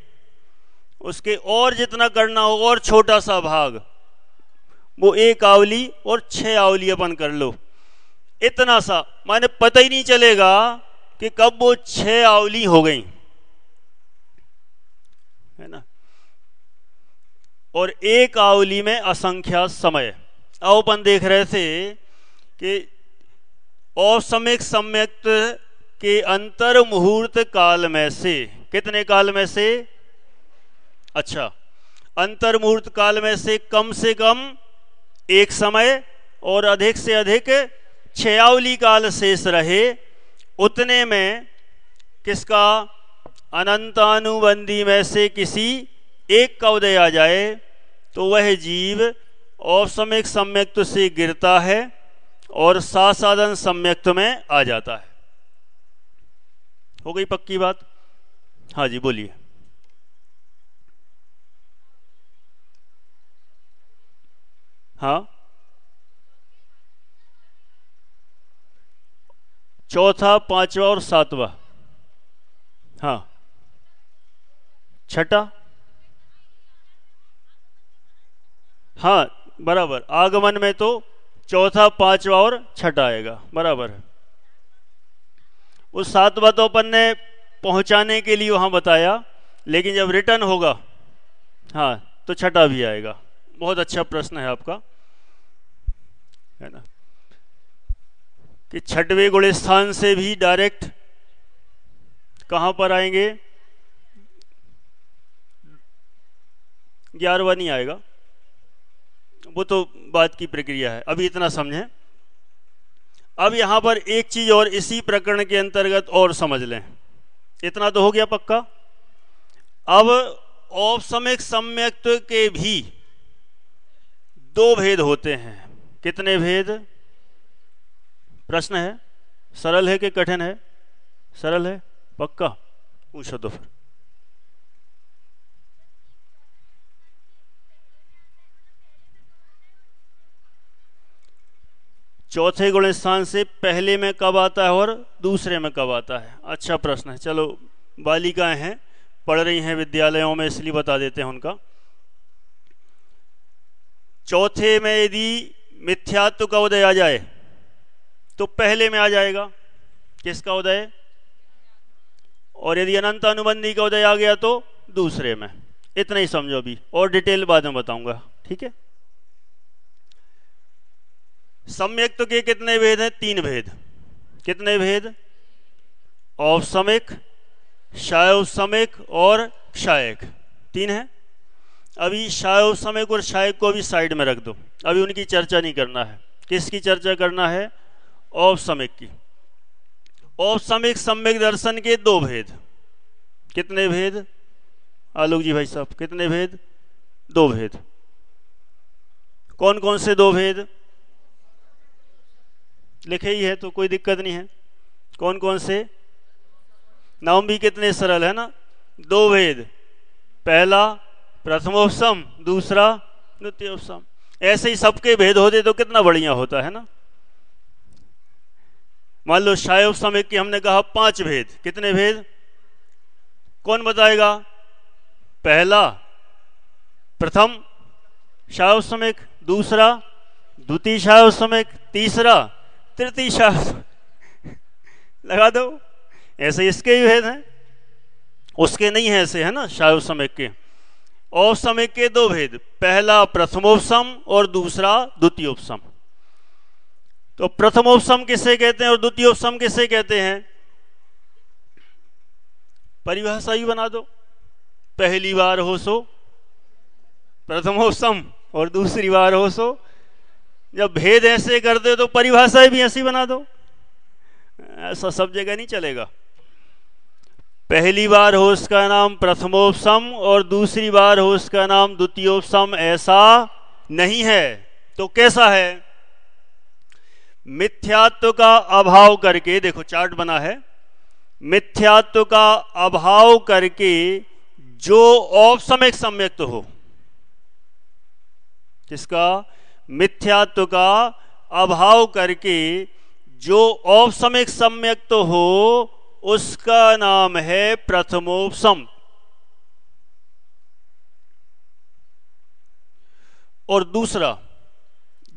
उसके और जितना करना हो और छोटा सा भाग वो एक आवली और छह आवली अपन कर लो इतना सा माने पता ही नहीं चलेगा कि कब वो छह आवली हो गई है ना और एक आवली में असंख्या समय अब अपन देख रहे थे कि औसमिक सम्यक्त के अंतर मुहूर्त काल में से कितने काल में से अच्छा अंतर मुहूर्त काल में से कम से कम एक समय और अधिक से अधिक छयावली काल शेष रहे उतने में किसका अनंतानुबंधी में से किसी एक का उदय आ जाए तो वह जीव औसमिक सम्यक्त से गिरता है और सासाधन सम्यक्त में आ जाता है हो गई पक्की बात हाँ जी बोलिए हाँ चौथा पांचवा और सातवा हाँ छठा हाँ बराबर आगमन में तो चौथा पांचवा और छठा आएगा बराबर उस सातवा तो अपन ने पहुंचाने के लिए वहां बताया लेकिन जब रिटर्न होगा हाँ तो छठा भी आएगा बहुत अच्छा प्रश्न है आपका है ना कि छठवें गुणस्थान से भी डायरेक्ट कहां पर आएंगे ग्यारहवा नहीं आएगा वो तो बात की प्रक्रिया है अभी इतना समझें अब यहां पर एक चीज और इसी प्रकरण के अंतर्गत और समझ लें इतना तो हो गया पक्का अब औपसमिक सम्यक्त के भी दो भेद होते हैं कितने भेद प्रश्न है सरल है कि कठिन है सरल है पक्का पूछो तो फिर चौथे गुण स्थान से पहले में कब आता है और दूसरे में कब आता है अच्छा प्रश्न है चलो बालिकाएं हैं पढ़ रही हैं विद्यालयों में इसलिए बता देते हैं उनका चौथे में यदि मिथ्यात्व का उदय आ जाए तो पहले में आ जाएगा किसका उदय और यदि अनंत अनुबंधी का उदय आ गया तो दूसरे में इतना ही समझो अभी और डिटेल बाद में बताऊंगा ठीक है सम्यक्त तो के कितने भेद हैं तीन भेद कितने भेद औसमिक शायक और क्षायक तीन हैं अभी शाह उस समय को शायक को भी साइड में रख दो अभी उनकी चर्चा नहीं करना है किसकी चर्चा करना है औपसमिक की औपसमिक सम्यक दर्शन के दो भेद कितने भेद आलोक जी भाई साहब कितने भेद दो भेद कौन कौन से दो भेद लिखे ही है तो कोई दिक्कत नहीं है कौन कौन से नाम भी कितने सरल है ना दो भेद पहला प्रथमोत्सम दूसरा द्वितीयोत्सम ऐसे ही सबके भेद होते तो कितना बढ़िया होता है ना मान लो एक की हमने कहा पांच भेद कितने भेद कौन बताएगा पहला प्रथम एक दूसरा द्वितीय एक तीसरा तृतीय शाय लगा दो ऐसे इसके ही भेद हैं उसके नहीं है ऐसे है ना समय के औपसम के दो भेद पहला प्रथमोपसम और दूसरा द्वितीयोपसम तो प्रथमोपसम किसे कहते हैं और द्वितीयोपसम किसे कहते हैं परिभाषा ही बना दो पहली बार हो सो प्रथमोपम और दूसरी बार हो सो जब भेद ऐसे करते हो तो परिभाषाएं भी ऐसी बना दो ऐसा सब जगह नहीं चलेगा पहली बार हो उसका नाम प्रथमोपसम और दूसरी बार हो उसका नाम द्वितीयोपसम ऐसा नहीं है तो कैसा है मिथ्यात्व का अभाव करके देखो चार्ट बना है मिथ्यात्व का अभाव करके जो औपसमयिक सम्यक्त हो किसका मिथ्यात्व का अभाव करके जो औपसमयिक सम्यक्त हो उसका नाम है प्रथमोपम और दूसरा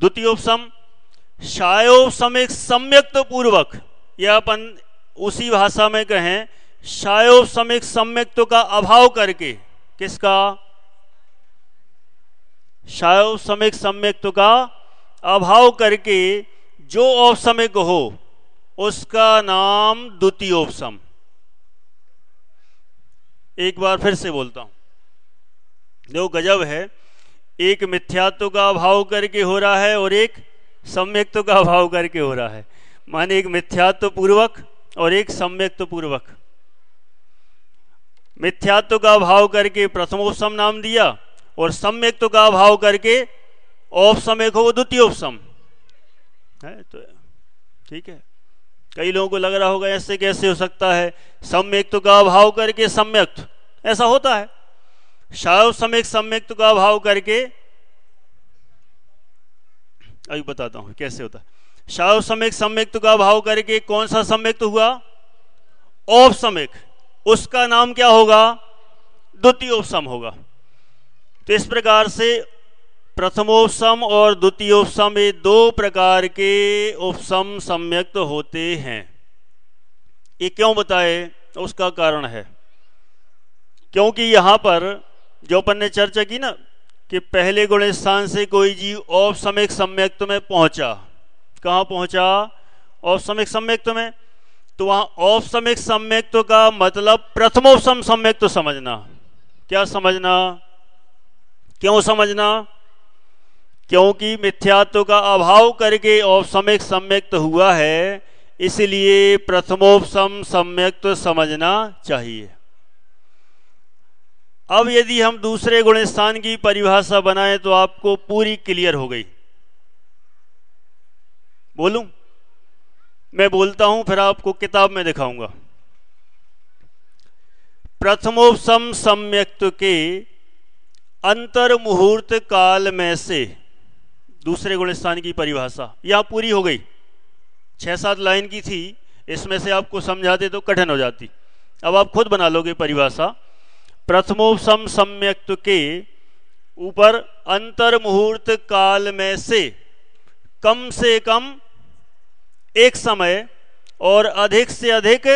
द्वितीयोपम शायोपम एक सम्यक्त पूर्वक यह अपन उसी भाषा में कहें शायोपम एक सम्यक्त का अभाव करके किसका शायोपम एक सम्यक्त का अभाव करके जो औपसमिक हो उसका नाम द्वितीयोपसम एक बार फिर से बोलता हूं जो गजब है एक मिथ्यात्व का अभाव करके हो रहा है और एक सम्यक्त्व का अभाव करके हो रहा है माने एक मिथ्यात्व पूर्वक और एक सम्यक्त्व पूर्वक मिथ्यात्व का अभाव करके प्रथमोपसम नाम दिया और सम्यक्त्व का अभाव करके औपसम एक हो द्वितीयोपसम है तो ठीक है कई लोगों को लग रहा होगा ऐसे कैसे हो सकता है सम्यक तो का अभाव करके सम्यक तो, ऐसा होता है शायद सम्यक सम्यक तो का अभाव करके अभी बताता हूं कैसे होता है शायद सम्यक सम्यक तो का अभाव करके कौन सा सम्यक तो हुआ औप सम्यक उसका नाम क्या होगा द्वितीय उपसम होगा तो इस प्रकार से प्रथमोपसम और द्वितीयोपसम ये दो प्रकार के उपसम सम्यक्त होते हैं ये क्यों बताए उसका कारण है क्योंकि यहां पर जो अपन ने चर्चा की ना कि पहले गुण स्थान से कोई जीव औपसमिक सम्यक्त में पहुंचा कहा पहुंचा औपसमिक सम्यक्त में तो वहां औपसमिक सम्यक्त का मतलब प्रथमोपसम सम्यक्त समझना क्या समझना क्यों समझना क्योंकि मिथ्यात्व का अभाव करके औपसम्यक सम्यक्त हुआ है इसलिए प्रथमोपसम सम्यक्त समझना चाहिए अब यदि हम दूसरे गुण स्थान की परिभाषा बनाएं तो आपको पूरी क्लियर हो गई बोलू मैं बोलता हूं फिर आपको किताब में दिखाऊंगा प्रथमोपसम सम्यक्त के अंतर मुहूर्त काल में से दूसरे गुणस्थान की परिभाषा यह आप पूरी हो गई छः सात लाइन की थी इसमें से आपको समझाते तो कठिन हो जाती अब आप खुद बना लोगे परिभाषा प्रथमोपम सम्यक्त के ऊपर अंतर मुहूर्त काल में से कम से कम एक समय और अधिक से अधिक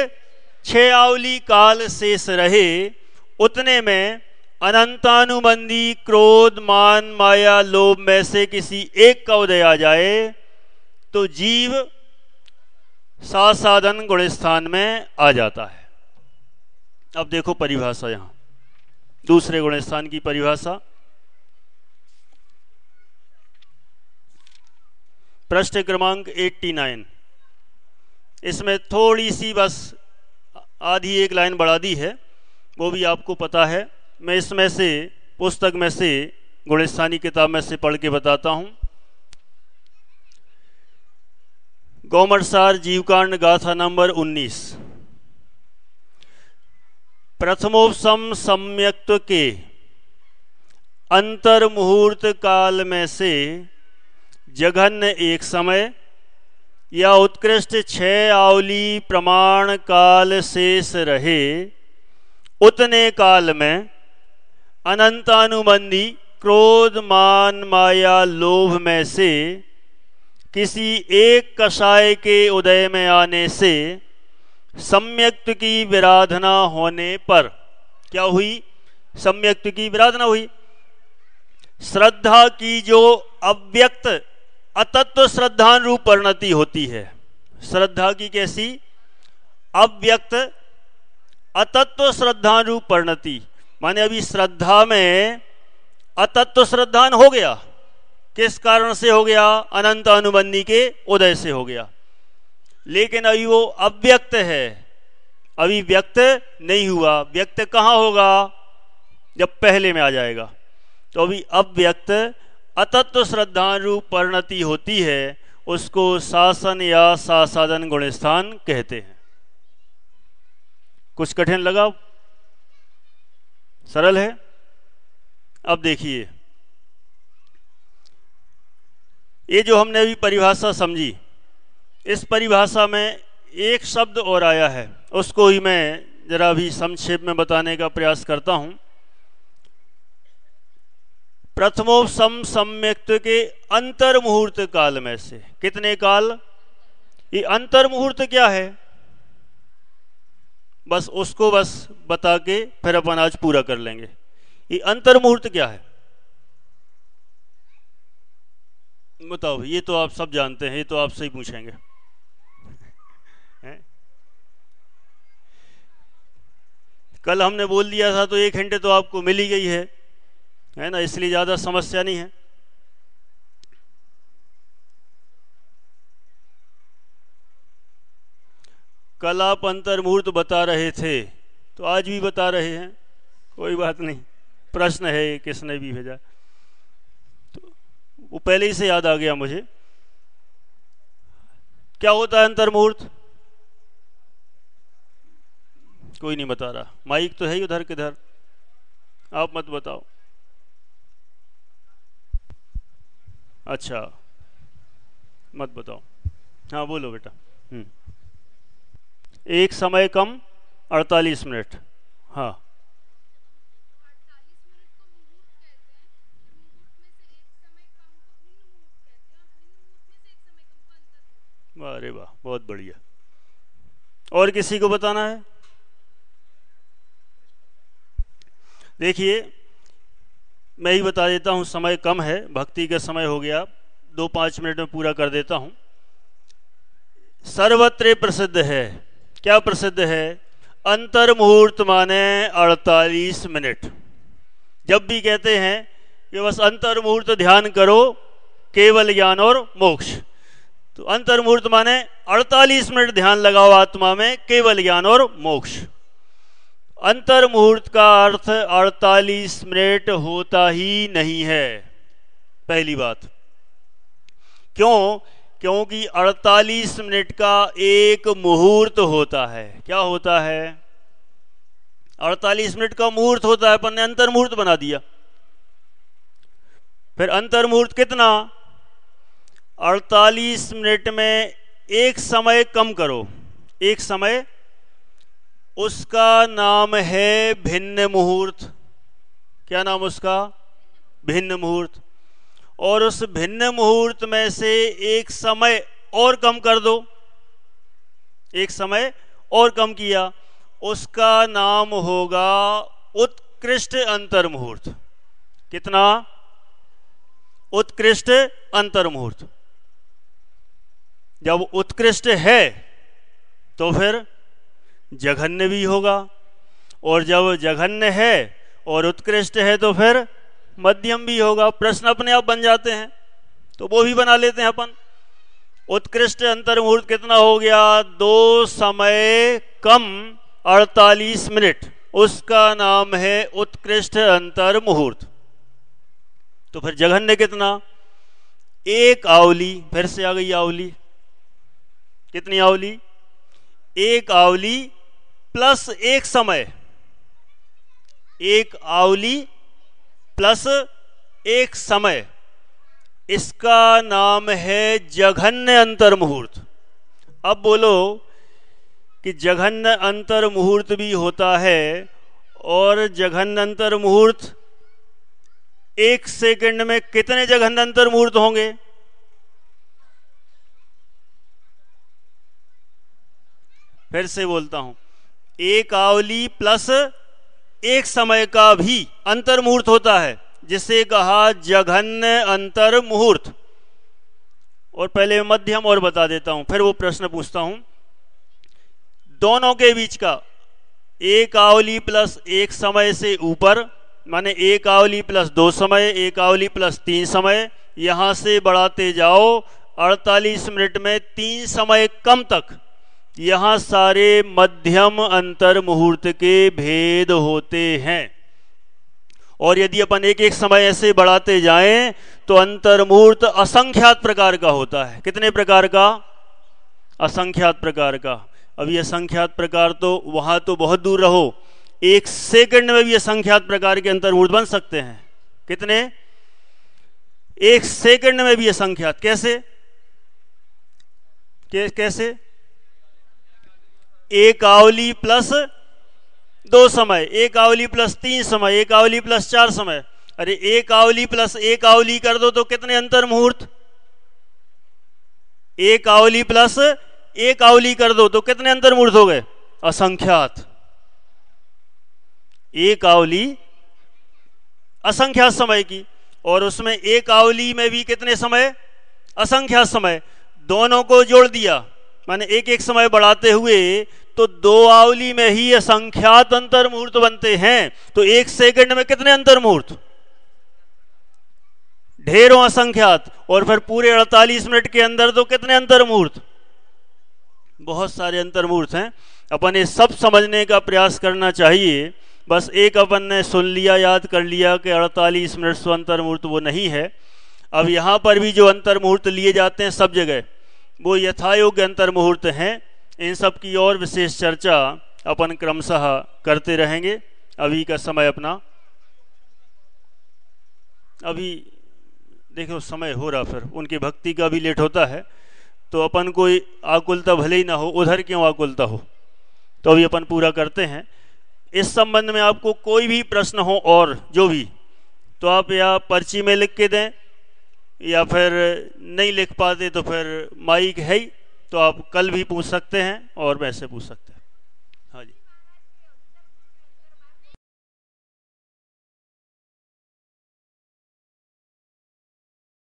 छे आवली काल शेष रहे उतने में अनंतानुबंधी क्रोध मान माया लोभ में से किसी एक का उदय आ जाए तो जीव सात साधन गुणस्थान में आ जाता है अब देखो परिभाषा यहां दूसरे गुणस्थान की परिभाषा प्रश्न क्रमांक 89 इसमें थोड़ी सी बस आधी एक लाइन बढ़ा दी है वो भी आपको पता है मैं इसमें से पुस्तक में से गुणस्थानी किताब में से पढ़ के बताता हूं गौमरसार जीवकांड गाथा नंबर 19 प्रथमोपम सम्यक्त्व के अंतर मुहूर्त काल में से जघन्य एक समय या उत्कृष्ट छह आवली प्रमाण काल शेष रहे उतने काल में अनंतानुबंधी क्रोध मान माया लोभ में से किसी एक कषाय के उदय में आने से सम्यक्त की विराधना होने पर क्या हुई सम्यक्त की विराधना हुई श्रद्धा की जो अव्यक्त अतत्व श्रद्धान रूप परिणति होती है श्रद्धा की कैसी अव्यक्त अतत्व श्रद्धान रूप परिणति माने अभी श्रद्धा में अतत्व श्रद्धा श्रद्धान हो गया किस कारण से हो गया अनंत अनुबंधी के उदय से हो गया लेकिन अभी वो अव्यक्त है अभी व्यक्त नहीं हुआ व्यक्त कहां होगा जब पहले में आ जाएगा तो अभी अव्यक्त अतत्व श्रद्धान रूप परिणति होती है उसको शासन या सासाधन गुणस्थान कहते हैं कुछ कठिन लगा सरल है अब देखिए ये जो हमने अभी परिभाषा समझी इस परिभाषा में एक शब्द और आया है उसको ही मैं ज़रा अभी संक्षेप में बताने का प्रयास करता हूं प्रथमोपम सम्यक्त के अंतर्मुहूर्त काल में से कितने काल ये अंतर्मुहूर्त क्या है बस उसको बस बता के फिर अपन आज पूरा कर लेंगे ये मुहूर्त क्या है बताओ ये तो आप सब जानते हैं ये तो आपसे ही पूछेंगे कल हमने बोल दिया था तो एक घंटे तो आपको मिल ही गई है है ना इसलिए ज़्यादा समस्या नहीं है कल आप अंतर्मुहूर्त बता रहे थे तो आज भी बता रहे हैं कोई बात नहीं प्रश्न है किसने भी भेजा तो वो पहले ही से याद आ गया मुझे क्या होता है अंतर्मुहूर्त कोई नहीं बता रहा माइक तो है ही उधर किधर आप मत बताओ अच्छा मत बताओ हाँ बोलो बेटा हम्म एक समय कम 48 मिनट हाँ अरे वाह बहुत बढ़िया और किसी को बताना है देखिए मैं ही बता देता हूँ समय कम है भक्ति का समय हो गया दो पाँच मिनट में पूरा कर देता हूँ सर्वत्र प्रसिद्ध है क्या प्रसिद्ध है अंतर मुहूर्त माने 48 मिनट जब भी कहते हैं कि बस अंतर मुहूर्त ध्यान करो केवल ज्ञान और मोक्ष तो अंतर मुहूर्त माने 48 मिनट ध्यान लगाओ आत्मा में केवल ज्ञान और मोक्ष अंतर मुहूर्त का अर्थ 48 मिनट होता ही नहीं है पहली बात क्यों क्योंकि 48 मिनट का एक मुहूर्त होता है क्या होता है 48 मिनट का मुहूर्त होता है अपन ने अंतर मुहूर्त बना दिया फिर अंतर मुहूर्त कितना 48 मिनट में एक समय कम करो एक समय उसका नाम है भिन्न मुहूर्त क्या नाम उसका भिन्न मुहूर्त और उस भिन्न मुहूर्त में से एक समय और कम कर दो एक समय और कम किया उसका नाम होगा उत्कृष्ट अंतर मुहूर्त कितना उत्कृष्ट अंतर मुहूर्त जब उत्कृष्ट है तो फिर जघन्य भी होगा और जब जघन्य है और उत्कृष्ट है तो फिर मध्यम भी होगा प्रश्न अपने आप बन जाते हैं तो वो भी बना लेते हैं अपन उत्कृष्ट अंतर्मुहूर्त कितना हो गया दो समय कम 48 मिनट उसका नाम है उत्कृष्ट अंतर्मुहूर्त तो फिर जघन ने कितना एक आवली फिर से आ गई आवली कितनी आवली एक आवली प्लस एक समय एक आवली प्लस एक समय इसका नाम है जघन्य अंतर मुहूर्त अब बोलो कि जघन्य अंतर मुहूर्त भी होता है और जघन्य अंतर मुहूर्त एक सेकंड में कितने जघन्य अंतर मुहूर्त होंगे फिर से बोलता हूं एक आवली प्लस एक समय का भी अंतर्मुहूर्त होता है जिसे कहा जघन्य अंतर्मुहूर्त और पहले मध्यम और बता देता हूं फिर वो प्रश्न पूछता हूं दोनों के बीच का एक आवली प्लस एक समय से ऊपर माने एक आवली प्लस दो समय एक आवली प्लस तीन समय यहां से बढ़ाते जाओ 48 मिनट में तीन समय कम तक यहाँ सारे मध्यम अंतर मुहूर्त के भेद होते हैं और यदि अपन एक एक समय ऐसे बढ़ाते जाएं तो अंतर मुहूर्त असंख्यात प्रकार का होता है कितने प्रकार का असंख्यात प्रकार का अब असंख्यात प्रकार तो वहां तो बहुत दूर रहो एक सेकंड में भी असंख्यात प्रकार के अंतर मुहूर्त बन सकते हैं कितने एक सेकंड में भी असंख्यात कैसे कैसे एक आवली प्लस दो समय एक आवली प्लस तीन समय एक आवली प्लस चार समय अरे एक आवली प्लस एक आवली कर दो तो कितने अंतर मुहूर्त एक आवली प्लस एक आवली कर दो तो कितने अंतर मुहूर्त हो गए असंख्यात एक आवली असंख्यात समय की और उसमें एक आवली में भी कितने समय असंख्यात समय दोनों को जोड़ दिया माने एक एक समय बढ़ाते हुए तो दो आवली में ही असंख्यात अंतर मुहूर्त बनते हैं तो एक सेकंड में कितने मुहूर्त ढेरों असंख्यात और फिर पूरे 48 मिनट के अंदर तो कितने मुहूर्त बहुत सारे मुहूर्त हैं अपन ये सब समझने का प्रयास करना चाहिए बस एक अपन ने सुन लिया याद कर लिया कि 48 मिनट अंतर मुहूर्त वो नहीं है अब यहां पर भी जो अंतर मुहूर्त लिए जाते हैं सब जगह वो यथायोग्य अंतर मुहूर्त हैं इन सब की और विशेष चर्चा अपन क्रमशः करते रहेंगे अभी का समय अपना अभी देखो समय हो रहा फिर उनकी भक्ति का भी लेट होता है तो अपन कोई आकुलता भले ही ना हो उधर क्यों आकुलता हो तो अभी अपन पूरा करते हैं इस संबंध में आपको कोई भी प्रश्न हो और जो भी तो आप या पर्ची में लिख के दें या फिर नहीं लिख पाते तो फिर माइक है ही तो आप कल भी पूछ सकते हैं और वैसे पूछ सकते हैं